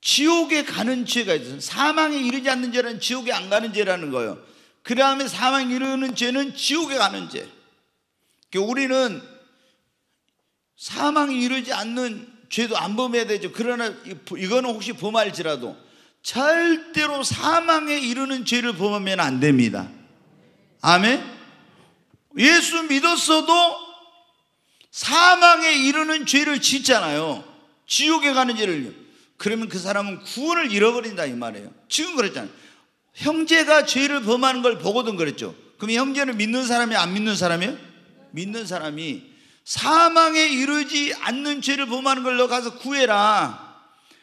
A: 지옥에 가는 죄가 있어요. 사망에 이르지 않는 죄는 지옥에 안 가는 죄라는 거예요. 그 다음에 사망에 이르는 죄는 지옥에 가는 죄. 그러니까 우리는 사망에 이르지 않는 죄도 안 범해야 되죠. 그러나 이거는 혹시 범할지라도 절대로 사망에 이르는 죄를 범하면 안 됩니다. 아멘. 예수 믿었어도 사망에 이르는 죄를 짓잖아요. 지옥에 가는 죄를. 그러면 그 사람은 구원을 잃어버린다 이 말이에요. 지금 그랬잖아요. 형제가 죄를 범하는 걸 보거든 그랬죠. 그럼 형제는 믿는 사람이 안 믿는 사람이요 믿는 사람이 사망에 이르지 않는 죄를 범하는 걸로 가서 구해라.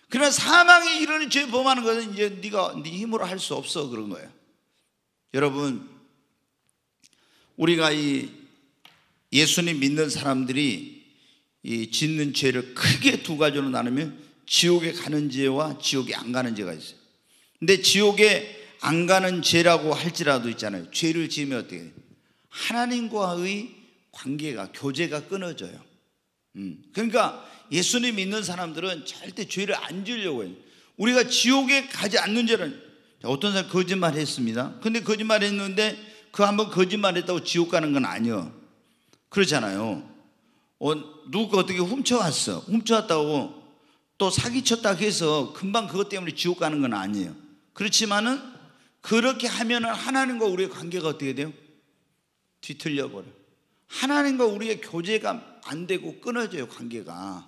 A: 그러나 사망에 이르는 죄를 범하는 것은 이제 네가 네 힘으로 할 수 없어 그런 거예요. 여러분 우리가 이 예수님 믿는 사람들이 이 짓는 죄를 크게 두 가지로 나누면 지옥에 가는 죄와 지옥에 안 가는 죄가 있어요. 근데 지옥에 안 가는 죄라고 할지라도 있잖아요. 죄를 지으면 어떻게 해요? 하나님과의 관계가 교제가 끊어져요. 음. 그러니까 예수님 믿는 사람들은 절대 죄를 안 지으려고 해요. 우리가 지옥에 가지 않는 죄를 어떤 사람 거짓말 했습니다. 근데 거짓말 했는데 그 한번 거짓말 했다고 지옥 가는 건 아니요. 그렇잖아요. 어, 누가 어떻게 훔쳐왔어. 훔쳐왔다고 또 사기쳤다 해서 금방 그것 때문에 지옥 가는 건 아니에요. 그렇지만은 그렇게 하면은 하나님과 우리의 관계가 어떻게 돼요? 뒤틀려 버려. 하나님과 우리의 교제가 안 되고 끊어져요, 관계가.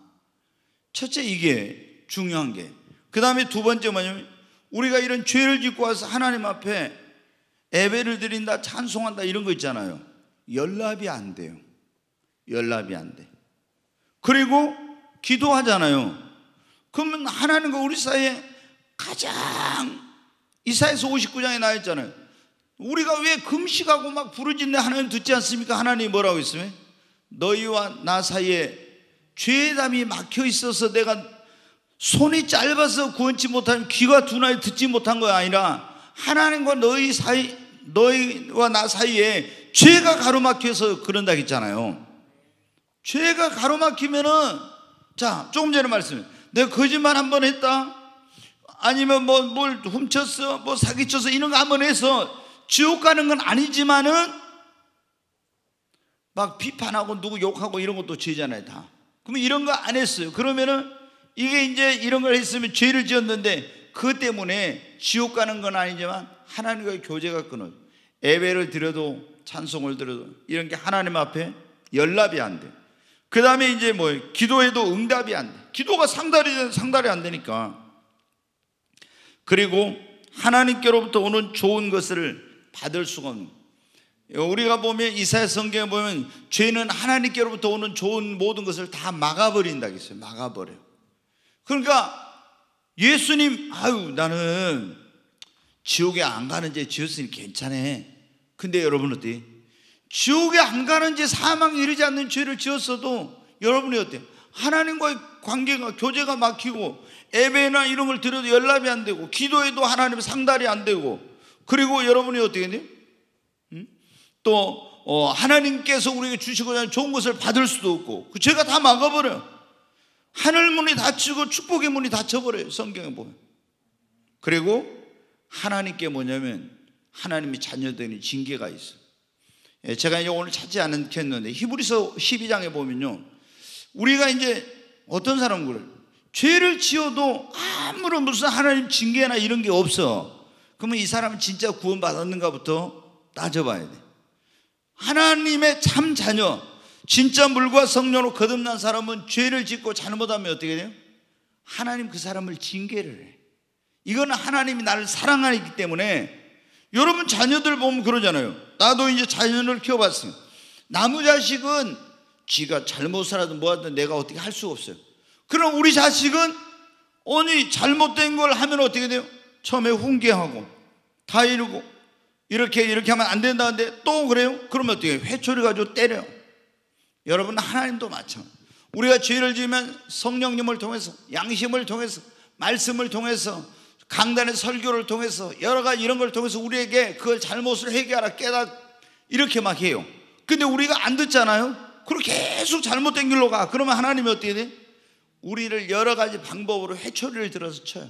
A: 첫째, 이게 중요한 게. 그 다음에 두 번째 뭐냐면, 우리가 이런 죄를 짓고 와서 하나님 앞에 애배를 드린다, 찬송한다, 이런 거 있잖아요. 연락이 안 돼요. 연락이 안 돼. 그리고 기도하잖아요. 그러면 하나님과 우리 사이에 가장 이사에서 59장에 나와 있잖아요. 우리가 왜 금식하고 막 부르짖는 하나님 듣지 않습니까? 하나님 뭐라고 했으면 너희와 나 사이에 죄담이 막혀 있어서 내가 손이 짧아서 구원치 못한 귀가 둔하여 듣지 못한 거 아니라 하나님과 너희 사이 너희와 나 사이에 죄가 가로막혀서 그런다 했잖아요. 죄가 가로막히면은 자 조금 전에 말씀 내가 거짓말 한 번 했다 아니면 뭐뭘 훔쳤어 뭐 사기쳐서 이런 거 한 번 해서 지옥 가는 건 아니지만은 막 비판하고 누구 욕하고 이런 것도 죄잖아요, 다. 그럼 이런 거 안 했어요. 그러면은 이게 이제 이런 걸 했으면 죄를 지었는데 그 때문에 지옥 가는 건 아니지만 하나님과의 교제가 끊어요. 예배를 드려도 찬송을 드려도 이런 게 하나님 앞에 연락이 안 돼. 그 다음에 이제 뭐 기도해도 응답이 안 돼. 기도가 상달이, 상달이 안 되니까. 그리고 하나님께로부터 오는 좋은 것을 받을 수가 없는 예, 우리가 보면 이사야 성경에 보면 죄는 하나님께로부터 오는 좋은 모든 것을 다 막아버린다 했어요. 막아버려 그러니까 예수님 아유 나는 지옥에 안 가는 죄 지었으니 괜찮아. 근데 여러분 어때? 지옥에 안 가는 죄 사망에 이르지 않는 죄를 지었어도 여러분이 어때요? 하나님과의 관계가 교제가 막히고 예배나 이런 걸 드려도 연락이 안 되고 기도해도 하나님 상달이 안 되고 그리고 여러분이 어떻게 돼요? 음? 또 어, 하나님께서 우리에게 주시고자 하는 좋은 것을 받을 수도 없고 그 죄가 다 막아버려요. 하늘 문이 닫히고 축복의 문이 닫혀버려요. 성경에 보면. 그리고 하나님께 뭐냐면 하나님이 자녀되는 징계가 있어요. 예, 제가 이제 오늘 찾지 않겠는데 히브리서 12장에 보면요. 우리가 이제 어떤 사람을 죄를 지어도 아무런 무슨 하나님 징계나 이런 게 없어. 그러면 이 사람은 진짜 구원받았는가부터 따져봐야 돼. 하나님의 참 자녀, 진짜 물과 성령로 거듭난 사람은 죄를 짓고 잘못하면 어떻게 돼요? 하나님 그 사람을 징계를 해. 이건 하나님이 나를 사랑하기 때문에 여러분 자녀들 보면 그러잖아요. 나도 이제 자녀를 키워봤어요. 나무 자식은 지가 잘못살아도 뭐하든 내가 어떻게 할 수가 없어요. 그럼 우리 자식은 아니 잘못된 걸 하면 어떻게 돼요? 처음에 훈계하고 다 이르고 이렇게 이렇게 하면 안 된다는데 또 그래요? 그러면 어떻게 회초리 가지고 때려 여러분 하나님도 마찬가지. 우리가 죄를 지으면 성령님을 통해서 양심을 통해서 말씀을 통해서 강단의 설교를 통해서 여러 가지 이런 걸 통해서 우리에게 그 잘못을 해결하라 깨닫 이렇게 막 해요. 근데 우리가 안 듣잖아요. 그리고 계속 잘못된 길로 가. 그러면 하나님이 어떻게 돼? 우리를 여러 가지 방법으로 회초리를 들어서 쳐요.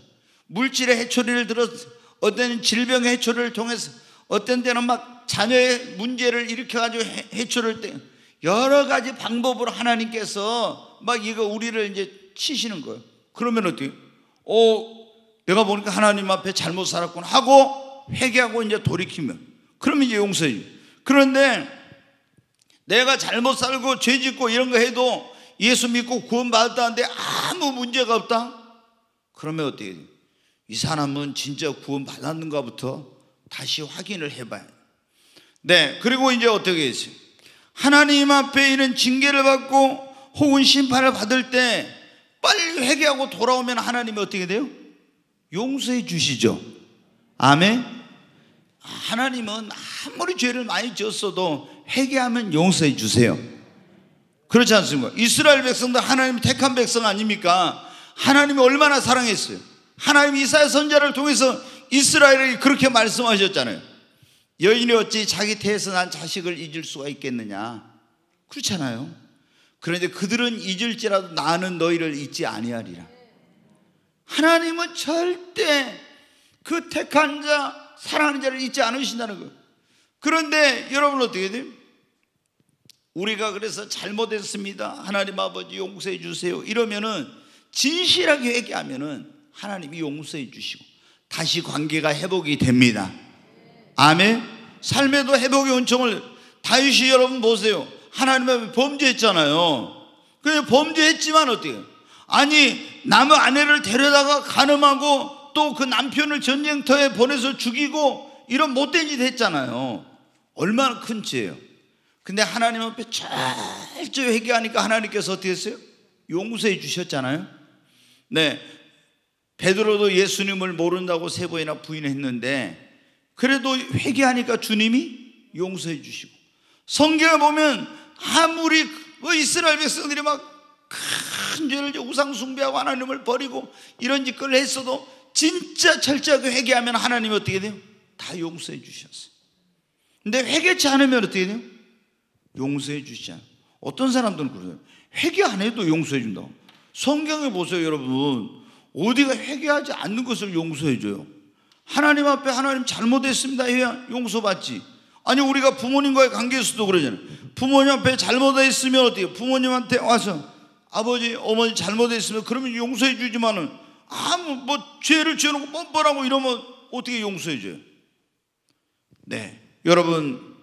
A: 물질의 해초리를 들어 어떤 질병의 해초를 통해서 어떤 때는 막 자녀의 문제를 일으켜가지고 해초를 때 여러 가지 방법으로 하나님께서 막 이거 우리를 이제 치시는 거예요. 그러면 어떻게? 어, 내가 보니까 하나님 앞에 잘못 살았구나 하고 회개하고 이제 돌이키면 그러면 이제 용서해. 요 그런데 내가 잘못 살고 죄 짓고 이런 거 해도 예수 믿고 구원 받았다는데 아무 문제가 없다? 그러면 어떻게 돼요? 이 사람은 진짜 구원받았는가부터 다시 확인을 해봐요. 네, 그리고 이제 어떻게 했어요? 하나님 앞에 있는 징계를 받고 혹은 심판을 받을 때 빨리 회개하고 돌아오면 하나님이 어떻게 돼요? 용서해 주시죠. 아멘. 하나님은 아무리 죄를 많이 지었어도 회개하면 용서해 주세요. 그렇지 않습니까? 이스라엘 백성들 하나님 택한 백성 아닙니까? 하나님이 얼마나 사랑했어요. 하나님 이사의 선자를 통해서 이스라엘에 그렇게 말씀하셨잖아요. 여인이 어찌 자기 태에서 난 자식을 잊을 수가 있겠느냐? 그렇잖아요. 그런데 그들은 잊을지라도 나는 너희를 잊지 아니하리라. 하나님은 절대 그 택한 자, 사랑하는 자를 잊지 않으신다는 거예요. 그런데 여러분 어떻게 돼요? 우리가 그래서 잘못했습니다. 하나님 아버지 용서해 주세요. 이러면은 진실하게 얘기하면은 하나님이 용서해 주시고 다시 관계가 회복이 됩니다. 아멘. 삶에도 회복의 은총을 다윗이 여러분 보세요. 하나님의 범죄했잖아요. 그래 범죄했지만 어때요? 아니 남의 아내를 데려다가 가늠하고 또 그 남편을 전쟁터에 보내서 죽이고 이런 못된 짓 했잖아요. 얼마나 큰 죄예요. 근데 하나님 앞에 철저히 회개하니까 하나님께서 어떻게 했어요? 용서해 주셨잖아요. 네. 베드로도 예수님을 모른다고 세 번이나 부인했는데 그래도 회개하니까 주님이 용서해 주시고 성경을 보면 아무리 뭐 이스라엘 백성들이 막 큰 죄를 우상 숭배하고 하나님을 버리고 이런 짓거 했어도 진짜 철저하게 회개하면 하나님이 어떻게 돼요? 다 용서해 주셨어요. 근데 회개치 않으면 어떻게 돼요? 용서해 주시지 않아요. 어떤 사람들은 그러요 세 회개 안 해도 용서해 준다고. 성경에 보세요, 여러분. 어디가 회개하지 않는 것을 용서해줘요. 하나님 앞에 하나님 잘못했습니다 해야 용서받지. 아니 우리가 부모님과의 관계에서도 그러잖아요. 부모님 앞에 잘못했으면 어때요? 부모님한테 와서 아버지 어머니 잘못했으면 그러면 용서해 주지만은 아무 뭐 죄를 지어놓고 뻔뻔하고 이러면 어떻게 용서해 줘요? 네, 여러분.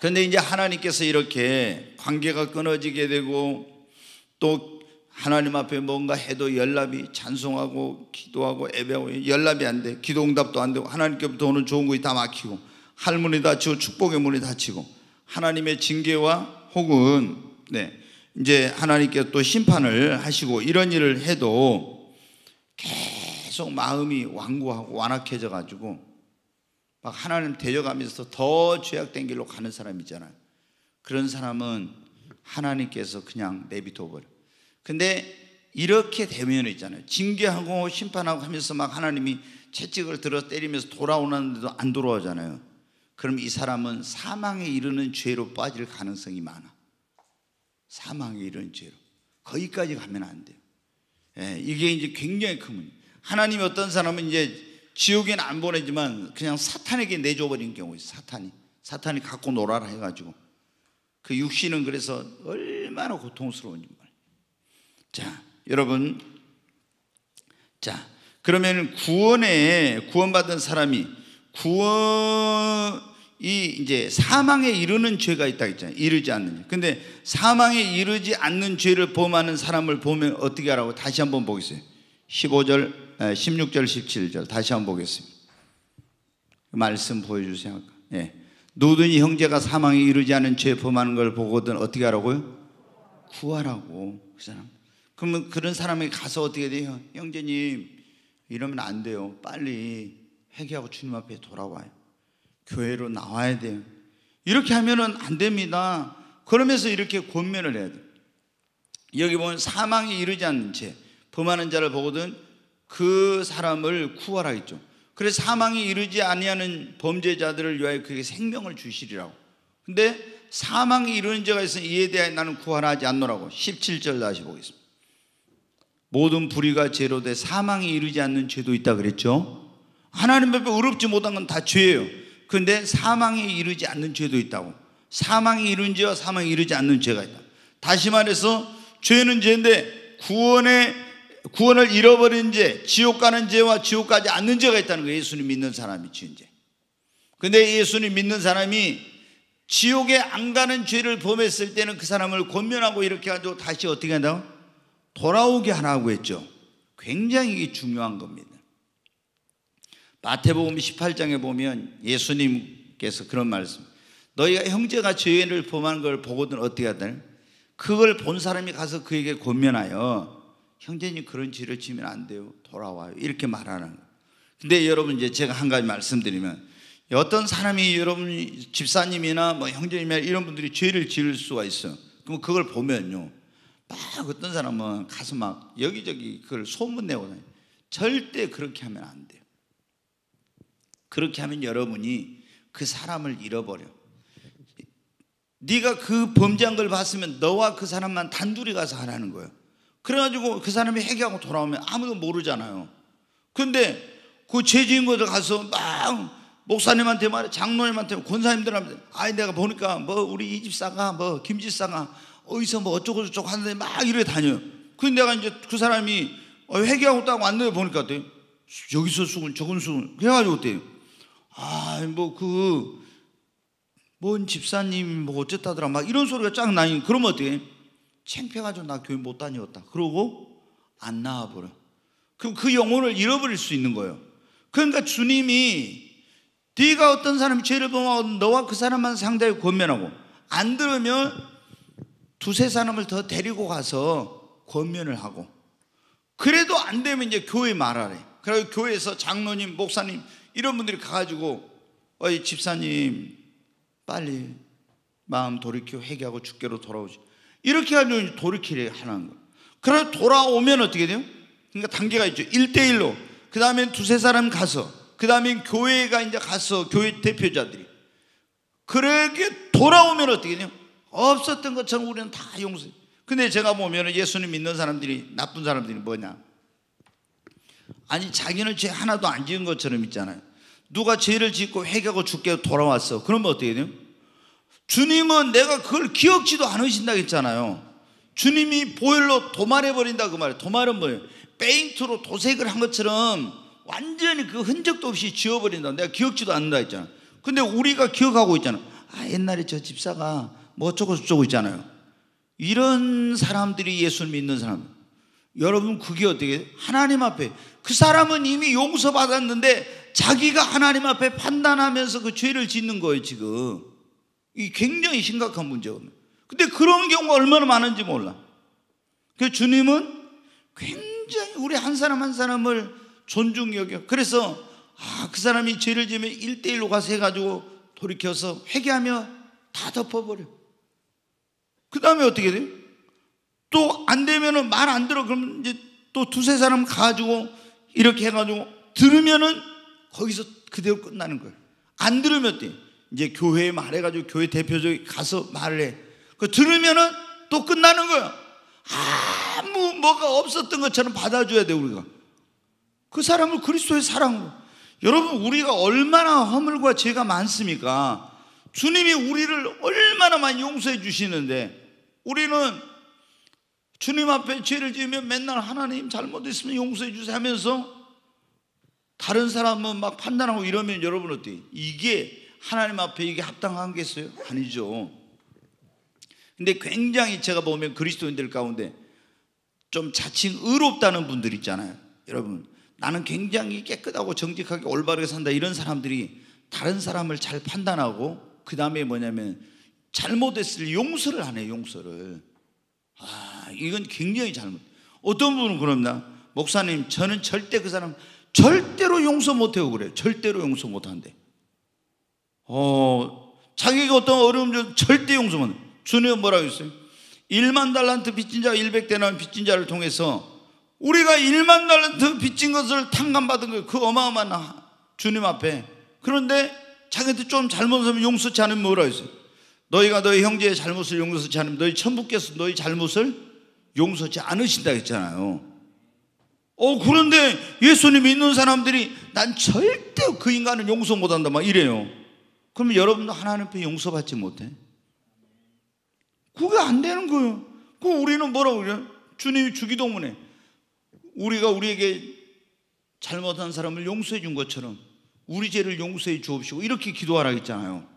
A: 그런데 이제 하나님께서 이렇게 관계가 끊어지게 되고 또 하나님 앞에 뭔가 해도 연락이 찬송하고 기도하고 예배하고 연락이 안 돼. 기도 응답도 안 되고 하나님께부터 오는 좋은 것이 다 막히고 할문이 닫히고 축복의 문이 닫히고 하나님의 징계와 혹은 네. 이제 하나님께또 심판을 하시고 이런 일을 해도 계속 마음이 완고하고 완악해져 가지고 막 하나님 대적하면서 더 죄악된 길로 가는 사람이잖아요. 그런 사람은 하나님께서 그냥 내비둬 버려. 근데 이렇게 되면 있잖아요. 징계하고 심판하고 하면서 막 하나님이 채찍을 들어 때리면서 돌아오는데도 안 돌아오잖아요. 그럼 이 사람은 사망에 이르는 죄로 빠질 가능성이 많아. 사망에 이르는 죄로. 거기까지 가면 안 돼요. 예, 이게 이제 굉장히 큰 문제. 하나님 어떤 사람은 이제 지옥에는 안 보내지만 그냥 사탄에게 내줘버린 경우에 사탄이. 사탄이 갖고 놀아라 해가지고. 그 육신은 그래서 얼마나 고통스러운지 자, 여러분. 자, 그러면 구원에 구원받은 사람이 구원이 이제 사망에 이르는 죄가 있다 했잖아요. 이르지 않는 죄. 근데 사망에 이르지 않는 죄를 범하는 사람을 보면 어떻게 하라고 다시 한번 보겠어요. 15절, 16절, 17절 다시 한번 보겠습니다. 말씀 보여주세요. 예. 누든이 형제가 사망에 이르지 않은 죄 범하는 걸 보거든 어떻게 하라고요? 구하라고 그 사람. 그러면 그런 사람이 가서 어떻게 돼요? 형제님, 이러면 안 돼요. 빨리 회개하고 주님 앞에 돌아와요. 교회로 나와야 돼요. 이렇게 하면은 안 됩니다. 그러면서 이렇게 권면을 해야 돼 여기 보면 사망에 이르지 않는 채 범하는 자를 보거든 그 사람을 구하라 했죠. 그래서 사망이 이르지 아니하는 범죄자들을 위하여 그에게 생명을 주시리라고. 근데 사망이 이르는 자가 있으 이에 대하여 나는 구하라 하지 않노라고. 17절 다시 보겠습니다. 모든 불의가 죄로 돼 사망에 이르지 않는 죄도 있다 그랬죠. 하나님 앞에 의롭지 못한 건 다 죄예요. 그런데 사망에 이르지 않는 죄도 있다고. 사망에 이른 죄와 사망에 이르지 않는 죄가 있다. 다시 말해서 죄는 죄인데 구원의 구원을 잃어버린 죄, 지옥 가는 죄와 지옥 가지 않는 죄가 있다는 거예요. 예수님 믿는 사람이 지은 죄. 근데 예수님 믿는 사람이 지옥에 안 가는 죄를 범했을 때는 그 사람을 권면하고 이렇게 해가지고 다시 어떻게 한다고? 돌아오게 하라고 했죠. 굉장히 중요한 겁니다. 마태복음 18장에 보면 예수님께서 그런 말씀. 너희가 형제가 죄인을 범한 걸 보거든 어떻게 하든 그걸 본 사람이 가서 그에게 권면하여 형제님 그런 죄를 지면 안 돼요. 돌아와요. 이렇게 말하는 거예요. 근데 여러분 이제 제가 한 가지 말씀드리면 어떤 사람이 여러분 집사님이나 뭐 형제님이나 이런 분들이 죄를 지을 수가 있어요. 그럼 그걸 보면요. 막 어떤 사람은 가서 막 여기저기 그걸 소문내고 다니 절대 그렇게 하면 안 돼요. 그렇게 하면 여러분이 그 사람을 잃어버려. 네가 그 범죄한 걸 봤으면 너와 그 사람만 단둘이 가서 하라는 거예요. 그래가지고 그 사람이 회개하고 돌아오면 아무도 모르잖아요. 근데 그 죄지은 것들 가서 막 목사님한테 말해, 장로님한테, 권사님들한테, 아이 내가 보니까 뭐 우리 이 집사가 뭐 김 집사가 어디서 뭐 어쩌고저쩌고 하는데 막 이래 다녀요. 근데 내가 이제 그 사람이 어, 회개하고 딱 왔는데 보니까 어때요? 여기서 수군, 저건 수군. 그래가지고 어때요? 아, 뭐 그, 뭔 집사님 뭐 어쨌다더라. 막 이런 소리가 쫙 나니. 그러면 어때요? 창피해가지고 나 교회 못다녀왔다 그러고 안 나와버려. 그럼 그 영혼을 잃어버릴 수 있는 거예요. 그러니까 주님이 네가 어떤 사람이 죄를 범하고 너와 그 사람만 상대히 권면하고 안 들으면 두세 사람을 더 데리고 가서 권면을 하고 그래도 안 되면 이제 교회 말하래. 그래서 교회에서 장로님, 목사님 이런 분들이 가가지고 어이 집사님 빨리 마음 돌이키 회개하고 주께로 돌아오지. 이렇게 하면 돌이키래 하는 거. 그래 돌아오면 어떻게 돼요? 그러니까 단계가 있죠. 1대1로. 그 다음엔 두세 사람 가서. 그 다음엔 교회가 이제 가서 교회 대표자들이. 그렇게 돌아오면 어떻게 돼요? 없었던 것처럼 우리는 다 용서해. 근데 제가 보면 예수님 믿는 사람들이 나쁜 사람들이 뭐냐? 아니 자기는 죄 하나도 안 지은 것처럼 있잖아요. 누가 죄를 짓고 회개하고 죽게 돌아왔어. 그러면 어떻게 돼요? 주님은 내가 그걸 기억지도 않으신다 했잖아요. 주님이 보일로 도말해 버린다 그 말이에요. 도말은 뭐예요? 페인트로 도색을 한 것처럼 완전히 그 흔적도 없이 지워버린다. 내가 기억지도 않는다 했잖아. 근데 우리가 기억하고 있잖아. 아 옛날에 저 집사가 뭐 어쩌고 저쩌고 있잖아요. 이런 사람들이 예수를 믿는 사람. 여러분 그게 어떻게 하나님 앞에 그 사람은 이미 용서받았는데 자기가 하나님 앞에 판단하면서 그 죄를 짓는 거예요 지금 이 굉장히 심각한 문제거든요 근데 그런 경우가 얼마나 많은지 몰라 그 주님은 굉장히 우리 한 사람 한 사람을 존중 여겨 그래서 아그 사람이 죄를 지면 일대일로 가서 해가지고 돌이켜서 회개하며 다 덮어버려 그 다음에 어떻게 돼요? 또 안 되면은 말 안 들어. 그럼 이제 또 두세 사람 가지고 이렇게 해가지고 들으면은 거기서 그대로 끝나는 거예요. 안 들으면 어때? 이제 교회에 말해가지고 교회 대표적이 가서 말을 해. 그 들으면은 또 끝나는 거예요. 아무 뭐가 없었던 것처럼 받아줘야 돼 우리가. 그 사람을 그리스도의 사랑으로. 여러분 우리가 얼마나 허물과 죄가 많습니까? 주님이 우리를 얼마나 많이 용서해 주시는데 우리는 주님 앞에 죄를 지으면 맨날 하나님 잘못했으면 용서해 주세요 하면서 다른 사람은 막 판단하고 이러면 여러분 어때요? 이게 하나님 앞에 이게 합당한 게 있어요? 아니죠. 근데 굉장히 제가 보면 그리스도인들 가운데 좀 자칭 의롭다는 분들 있잖아요. 여러분, 나는 굉장히 깨끗하고 정직하게 올바르게 산다 이런 사람들이 다른 사람을 잘 판단하고 그 다음에 뭐냐면 잘못했을 용서를 안 해요, 용서를. 아, 이건 굉장히 잘못. 어떤 분은 그럽니다. 목사님, 저는 절대 그 사람 절대로 용서 못 해요, 그래요. 절대로 용서 못 한대. 어, 자기가 어떤 어려움을 절대 용서 못 해요. 주님 뭐라고 했어요? 1만 달란트 빚진 자, 100대나 빚진 자를 통해서 우리가 1만 달란트 빚진 것을 탕감받은 거예요. 그 어마어마한 주님 앞에. 그런데 자기한테 좀 잘못하면 용서치 않으면 뭐라 했어요? 너희가 너희 형제의 잘못을 용서치 않으면 너희 천부께서 너희 잘못을 용서치 않으신다 했잖아요. 어, 그런데 예수님 믿는 사람들이 난 절대 그 인간은 용서 못한다 막 이래요. 그러면 여러분도 하나님께 용서받지 못해? 그게 안 되는 거예요. 그 우리는 뭐라고 그래요? 주님이 주기도문에 우리가 우리에게 잘못한 사람을 용서해 준 것처럼 우리 죄를 용서해 주옵시고 이렇게 기도하라 했잖아요.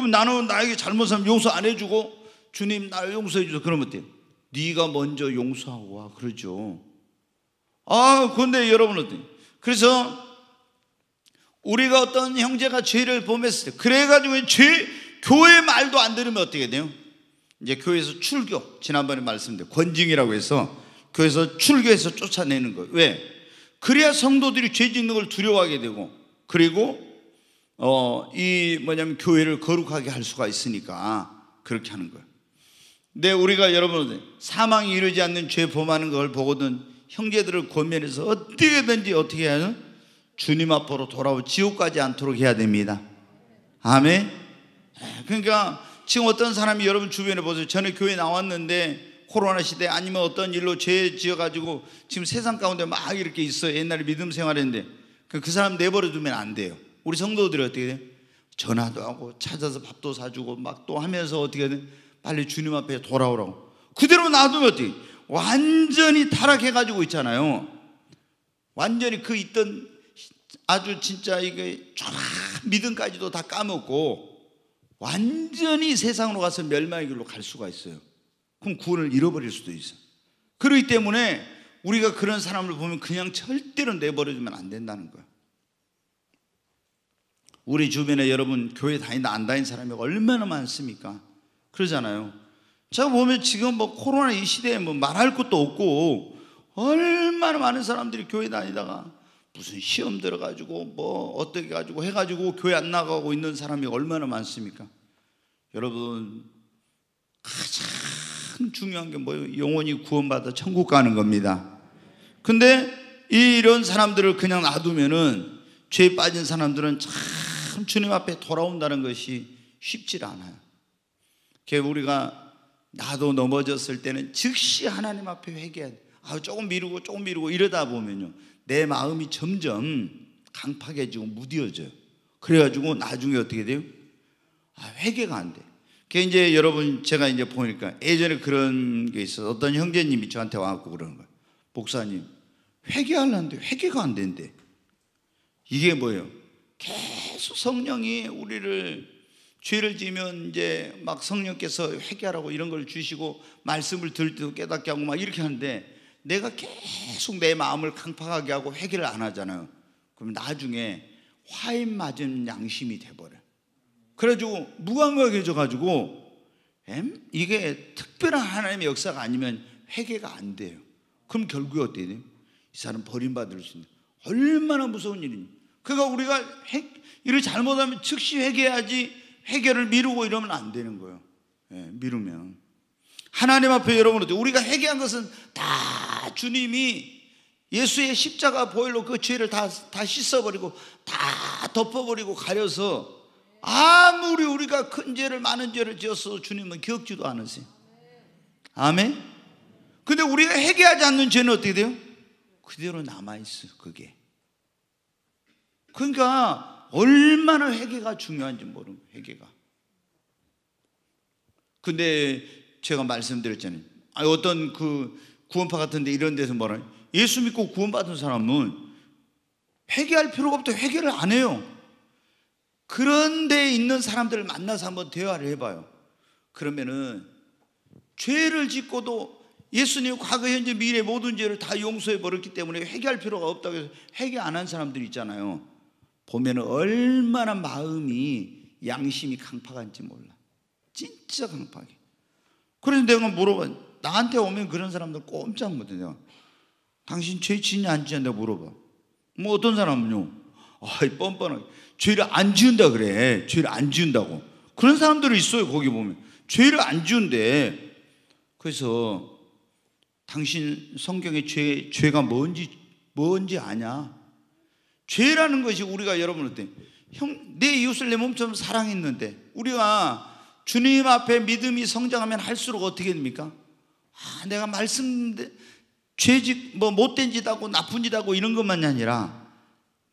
A: 그럼 나는 나에게 잘못하면 용서 안 해주고 주님 나 용서해 주세요. 그러면 어때요? 네가 먼저 용서하고 와 그러죠. 아 근데 여러분 어때요? 그래서 우리가 어떤 형제가 죄를 범했을 때 그래가지고 죄 교회 말도 안 들으면 어떻게 돼요? 이제 교회에서 출교 지난번에 말씀드린 권징이라고 해서 교회에서 출교해서 쫓아내는 거예요. 왜? 그래야 성도들이 죄 짓는 걸 두려워하게 되고 그리고 어, 이 뭐냐면 교회를 거룩하게 할 수가 있으니까 그렇게 하는 거예요. 근데 우리가 여러분 사망이 이르지 않는 죄 범하는 걸 보거든 형제들을 권면해서 어떻게든지 어떻게 해야 주님 앞으로 돌아오 지옥까지 않도록 해야 됩니다. 아멘. 예, 그러니까 지금 어떤 사람이 여러분 주변에 보세요. 저는 교회 나왔는데 코로나 시대 아니면 어떤 일로 죄 지어가지고 지금 세상 가운데 막 이렇게 있어 옛날에 믿음 생활했는데 그, 그 사람 내버려 두면 안 돼요. 우리 성도들이 어떻게 돼? 전화도 하고 찾아서 밥도 사주고 막 또 하면서 어떻게 돼? 빨리 주님 앞에 돌아오라고. 그대로 놔두면 어떻게? 완전히 타락해가지고 있잖아요. 완전히 그 있던 아주 진짜 이게 쫙 믿음까지도 다 까먹고 완전히 세상으로 가서 멸망의 길로 갈 수가 있어요. 그럼 구원을 잃어버릴 수도 있어. 그렇기 때문에 우리가 그런 사람을 보면 그냥 절대로 내버려두면 안 된다는 거야. 우리 주변에 여러분 교회 다닌다 안 다닌 사람이 얼마나 많습니까? 그러잖아요. 제 보면 지금 뭐 코로나 이 시대에 뭐 말할 것도 없고 얼마나 많은 사람들이 교회 다니다가 무슨 시험 들어가지고 뭐 어떻게 가지고 해가지고 교회 안 나가고 있는 사람이 얼마나 많습니까? 여러분 가장 중요한 게 뭐예요? 영혼이 구원받아 천국 가는 겁니다. 근데 이런 사람들을 그냥 놔두면은 죄에 빠진 사람들은 참참 주님 앞에 돌아온다는 것이 쉽지 않아요. 게 우리가 나도 넘어졌을 때는 즉시 하나님 앞에 회개해. 아, 조금 미루고 조금 미루고 이러다 보면요. 내 마음이 점점 강팍해지고 무뎌져요. 그래가지고 나중에 어떻게 돼요? 아, 회개가 안 돼. 그 이제 여러분 제가 이제 보니까 예전에 그런 게 있어서 어떤 형제님이 저한테 와갖고 그러는 거예요. 목사님 회개하려는데 회개가 안 된대. 이게 뭐예요? 계속 성령이 우리를 죄를 지면 이제 막 성령께서 회개하라고 이런 걸 주시고 말씀을 들을 때도 깨닫게 하고 막 이렇게 하는데 내가 계속 내 마음을 강팍하게 하고 회개를 안 하잖아요. 그럼 나중에 화인 맞은 양심이 돼버려. 그래가지고 무감각해져 가지고 이게 특별한 하나님의 역사가 아니면 회개가 안 돼요. 그럼 결국에 어떻게 돼요? 이 사람 버림받을 수 있는 얼마나 무서운 일입니까? 그러니까 우리가 일을 잘못하면 즉시 회개해야지 회개를 미루고 이러면 안 되는 거예요. 예, 미루면. 하나님 앞에 여러분, 우리가 회개한 것은 다 주님이 예수의 십자가 보혈로 그 죄를 다, 다 씻어버리고 다 덮어버리고 가려서 아무리 우리가 큰 죄를 많은 죄를 지어서 주님은 기억지도 않으세요. 아멘? 근데 우리가 회개하지 않는 죄는 어떻게 돼요? 그대로 남아있어, 그게. 그러니까 얼마나 회개가 중요한지 모르는 거예요, 회개가. 근데 제가 말씀드렸잖아요. 어떤 그 구원파 같은데 이런 데서 뭐라 예수 믿고 구원받은 사람은 회개할 필요가 없다 회개를 안 해요. 그런데 있는 사람들을 만나서 한번 대화를 해봐요. 그러면은 죄를 짓고도 예수님 과거, 현재, 미래 모든 죄를 다 용서해 버렸기 때문에 회개할 필요가 없다고 해서 회개 안한 사람들 있잖아요. 보면 얼마나 마음이 양심이 강팍한지 몰라. 진짜 강팍해. 그래서 내가 물어봐. 나한테 오면 그런 사람들 꼼짝 못해. 내 당신 죄 지냐 안 지냐 내가 물어봐. 뭐 어떤 사람은요. 아이 뻔뻔하게. 죄를 안 지운다 그래. 죄를 안 지운다고. 그런 사람들이 있어요. 거기 보면. 죄를 안 지운대. 그래서 당신 성경에 죄, 죄가 뭔지, 뭔지 아냐? 죄라는 것이 우리가 여러분 한테 형, 내 이웃을 내 몸처럼 사랑했는데 우리가 주님 앞에 믿음이 성장하면 할수록 어떻게 됩니까? 아, 내가 말씀 죄짓 뭐 못된 짓하고 나쁜 짓하고 이런 것만이 아니라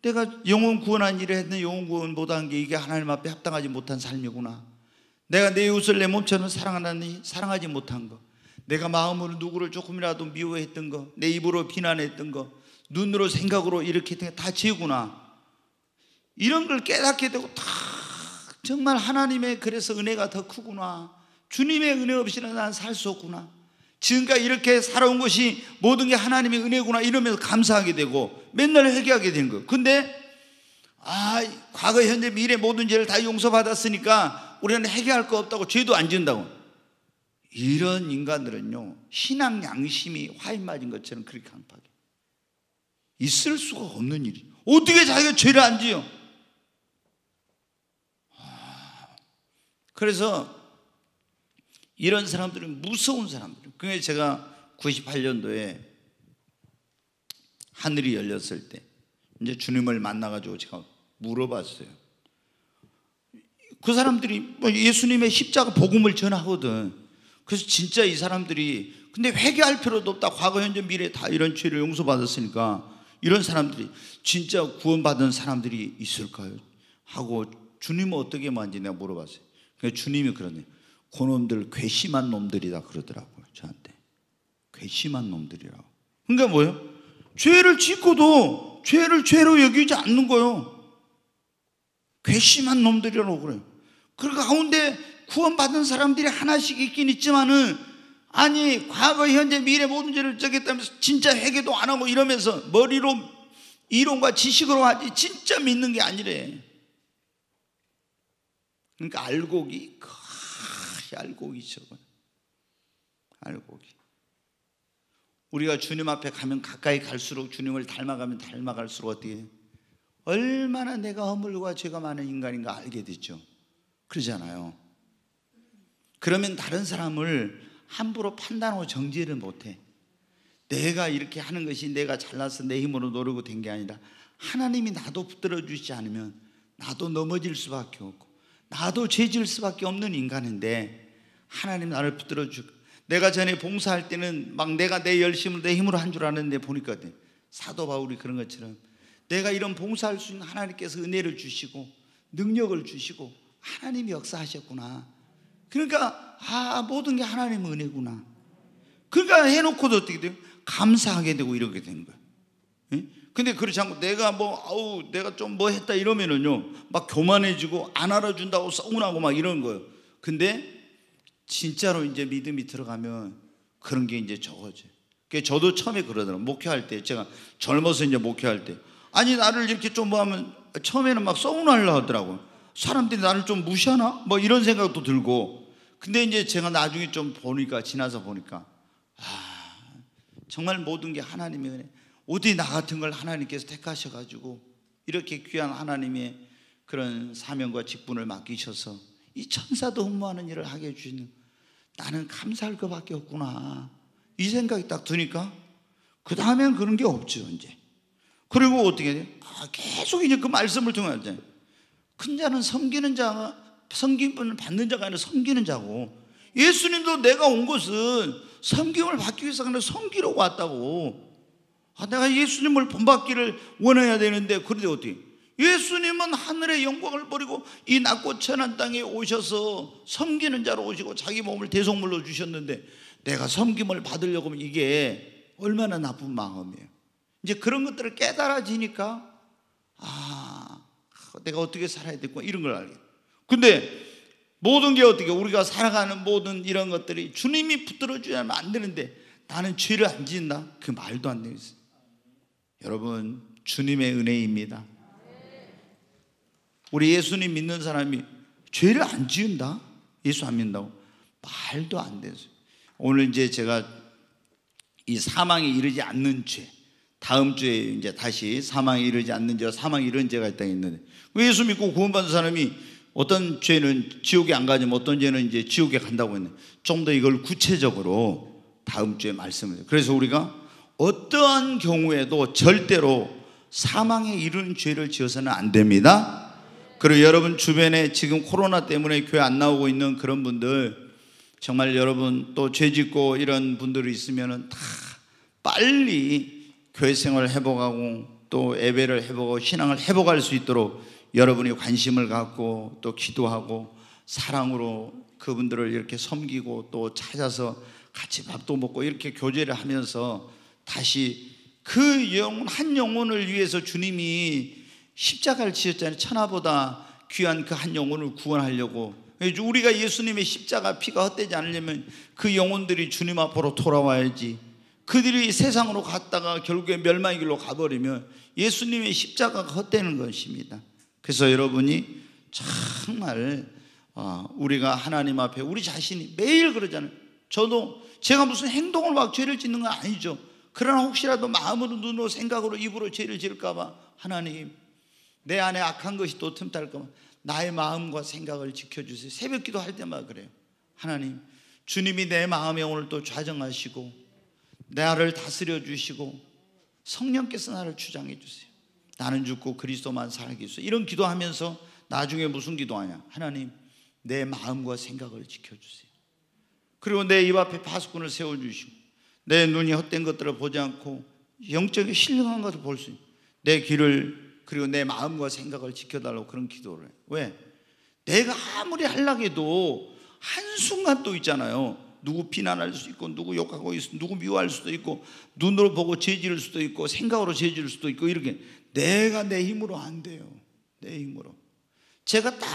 A: 내가 영혼 구원한 일을 했는데 영혼 구원 못한 게 이게 하나님 앞에 합당하지 못한 삶이구나. 내가 내 이웃을 내 몸처럼 사랑하다니 사랑하지 못한 거. 내가 마음으로 누구를 조금이라도 미워했던 거, 내 입으로 비난했던 거, 눈으로 생각으로 이렇게 다 지우구나. 이런 걸 깨닫게 되고 다 정말 하나님의 그래서 은혜가 더 크구나. 주님의 은혜 없이는 난 살 수 없구나. 지금까지 이렇게 살아온 것이 모든 게 하나님의 은혜구나 이러면서 감사하게 되고 맨날 회개하게 된거 근데 아, 과거, 현재, 미래 모든 죄를 다 용서받았으니까 우리는 회개할 거 없다고 죄도 안 지은다고. 이런 인간들은요, 신앙 양심이 화인 맞은 것처럼 그렇게 강팍해. 있을 수가 없는 일이. 어떻게 자기가 죄를 안 지요? 아, 그래서 이런 사람들은 무서운 사람들. 그게 제가 98년도에 하늘이 열렸을 때 이제 주님을 만나가지고 제가 물어봤어요. 그 사람들이 뭐 예수님의 십자가 복음을 전하거든. 그래서 진짜 이 사람들이 근데 회개할 필요도 없다. 과거, 현재, 미래 다 이런 죄를 용서받았으니까 이런 사람들이 진짜 구원받은 사람들이 있을까요? 하고 주님은 어떻게 만지냐 물어봤어요. 그러니까 주님이 그러네. 그놈들 괘씸한 놈들이다 그러더라고요. 저한테. 괘씸한 놈들이라고. 그러니까 뭐예요? 죄를 짓고도 죄를 죄로 여기지 않는 거예요. 괘씸한 놈들이라고 그래요. 그 가운데 구원받은 사람들이 하나씩 있긴 있지만은 아니 과거 현재 미래 모든 죄를 적겠다면서 진짜 회개도 안 하고 이러면서 머리로 이론과 지식으로 하지 진짜 믿는 게 아니래 그러니까 알곡이 알곡이 저거 알곡이 우리가 주님 앞에 가면 가까이 갈수록 주님을 닮아가면 닮아갈수록 어떻게 얼마나 내가 허물과 죄가 많은 인간인가 알게 됐죠 그러잖아요 그러면 다른 사람을 함부로 판단하고 정지를 못해. 내가 이렇게 하는 것이 내가 잘나서 내 힘으로 노르고 된 게 아니라 하나님이 나도 붙들어 주지 않으면 나도 넘어질 수밖에 없고 나도 죄질 수밖에 없는 인간인데 하나님 나를 붙들어 주 내가 전에 봉사할 때는 막 내가 내 열심을 내 힘으로 한 줄 아는데 보니까 사도 바울이 그런 것처럼 내가 이런 봉사할 수 있는 하나님께서 은혜를 주시고 능력을 주시고 하나님이 역사하셨구나. 그러니까 아 모든 게 하나님의 은혜구나. 그러니까 해놓고도 어떻게 돼요? 감사하게 되고 이렇게 되는 거예요. 근데 그렇지 않고 내가 뭐 아우 내가 좀 뭐 했다 이러면은요 막 교만해지고 안 알아준다고 서운하고 막 이런 거예요. 근데 진짜로 이제 믿음이 들어가면 그런 게 이제 적어져그 저도 처음에 그러더라고요. 목회할 때 제가 젊어서 이제 목회할 때 아니 나를 이렇게 좀 뭐 하면 처음에는 막 서운하려 하더라고요. 사람들이 나를 좀 무시하나? 뭐 이런 생각도 들고 근데 이제 제가 나중에 좀 보니까 지나서 보니까 아, 정말 모든 게 하나님의 은혜. 어디 나 같은 걸 하나님께서 택하셔 가지고 이렇게 귀한 하나님의 그런 사명과 직분을 맡기셔서 이 천사도 흠모하는 일을 하게 해 주시는 나는 감사할 것밖에 없구나. 이 생각이 딱 드니까 그 다음엔 그런 게 없죠, 이제. 그리고 어떻게 돼? 아, 계속 이제 그 말씀을 통해 이제 큰 자는 섬기는 자가 섬김을 받는 자가 아니라 섬기는 자고 예수님도 내가 온 것은 섬김을 받기 위해서 그냥 섬기러 왔다고 아, 내가 예수님을 본받기를 원해야 되는데 그런데 어떻게 예수님은 하늘의 영광을 버리고 이 낮고 천한 땅에 오셔서 섬기는 자로 오시고 자기 몸을 대속물로 주셨는데 내가 섬김을 받으려고 하면 이게 얼마나 나쁜 마음이에요 이제 그런 것들을 깨달아지니까 아 내가 어떻게 살아야 되고 이런 걸 알겠다 근데 모든 게 어떻게 우리가 살아가는 모든 이런 것들이 주님이 붙들어줘야 하면 안 되는데 나는 죄를 안 짓나? 그 말도 안 되겠어요. 여러분, 주님의 은혜입니다. 우리 예수님 믿는 사람이 죄를 안 지은다? 예수 안 믿는다고? 말도 안 되죠. 오늘 이제 제가 이 사망에 이르지 않는 죄. 다음 주에 이제 다시 사망에 이르지 않는 죄와 사망에 이른 죄가 있다 했는데 왜 그 예수 믿고 구원받은 사람이 어떤 죄는 지옥에 안 가지만 어떤 죄는 이제 지옥에 간다고 했는데 좀 더 이걸 구체적으로 다음 주에 말씀을. 그래서 우리가 어떠한 경우에도 절대로 사망에 이르는 죄를 지어서는 안 됩니다. 그리고 여러분 주변에 지금 코로나 때문에 교회 안 나오고 있는 그런 분들 정말 여러분 또 죄 짓고 이런 분들이 있으면다 빨리 교회 생활을 회복하고 또 예배를 회복하고 신앙을 회복할 수 있도록 여러분이 관심을 갖고 또 기도하고 사랑으로 그분들을 이렇게 섬기고 또 찾아서 같이 밥도 먹고 이렇게 교제를 하면서 다시 그 영혼, 한 영혼을 위해서 주님이 십자가를 지셨잖아요. 천하보다 귀한 그 한 영혼을 구원하려고. 우리가 예수님의 십자가 피가 헛되지 않으려면 그 영혼들이 주님 앞으로 돌아와야지. 그들이 세상으로 갔다가 결국에 멸망의 길로 가버리면 예수님의 십자가가 헛되는 것입니다. 그래서 여러분이 정말 어, 우리가 하나님 앞에 우리 자신이 매일 그러잖아요. 저도 제가 무슨 행동을 막 죄를 짓는 건 아니죠. 그러나 혹시라도 마음으로 눈으로 생각으로 입으로 죄를 지을까봐 하나님 내 안에 악한 것이 또 틈탈까봐 나의 마음과 생각을 지켜주세요. 새벽기도 할 때마다 그래요. 하나님 주님이 내 마음에 오늘 또 좌정하시고 나를 다스려 주시고 성령께서 나를 주장해 주세요. 나는 죽고 그리스도만 살겠소. 이런 기도하면서 나중에 무슨 기도하냐? 하나님, 내 마음과 생각을 지켜주세요. 그리고 내 입 앞에 파수꾼을 세워주시고, 내 눈이 헛된 것들을 보지 않고, 영적인 신령한 것을 볼 수 있는, 내 귀를, 그리고 내 마음과 생각을 지켜달라고 그런 기도를 해 왜? 내가 아무리 할라 해도 한순간 또 있잖아요. 누구 비난할 수 있고 누구 욕하고 있고 누구 미워할 수도 있고 눈으로 보고 죄지를 수도 있고 생각으로 죄지를 수도 있고 이렇게 내가 내 힘으로 안 돼요. 내 힘으로. 제가 딱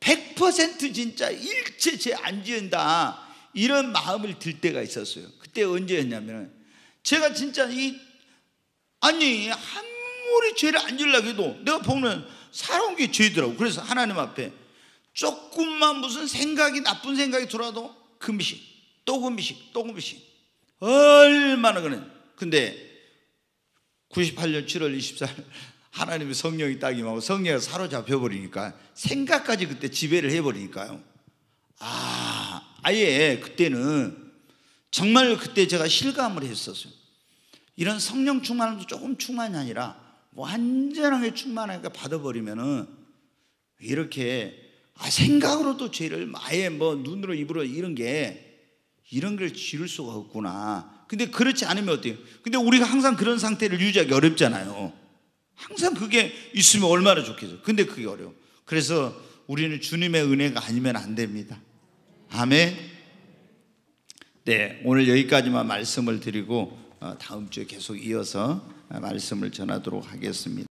A: 100% 진짜 일체 제안 지은다. 이런 마음을 들 때가 있었어요. 그때 언제였냐면 제가 진짜 이 아니 아무리 죄를 안 지으려고 해도 내가 보면 살아온 게 죄더라고. 그래서 하나님 앞에 조금만 무슨 생각이 나쁜 생각이 들어도 금식, 또 금식, 또 금식. 얼마나 그래. 근데 98년 7월 24일 하나님의 성령이 딱 임하고 성령이 사로잡혀 버리니까 생각까지 그때 지배를 해 버리니까요. 아, 아예 그때는 정말 그때 제가 실감을 했었어요. 이런 성령 충만도 조금 충만이 아니라 완전하게 충만하게 받아버리면은 이렇게 아, 생각으로도 죄를 아예 뭐 눈으로 입으로 이런 게 이런 걸 지을 수가 없구나. 근데 그렇지 않으면 어때요? 근데 우리가 항상 그런 상태를 유지하기 어렵잖아요. 항상 그게 있으면 얼마나 좋겠어요. 근데 그게 어려워. 그래서 우리는 주님의 은혜가 아니면 안 됩니다. 아멘. 네, 오늘 여기까지만 말씀을 드리고 어, 다음 주에 계속 이어서 말씀을 전하도록 하겠습니다.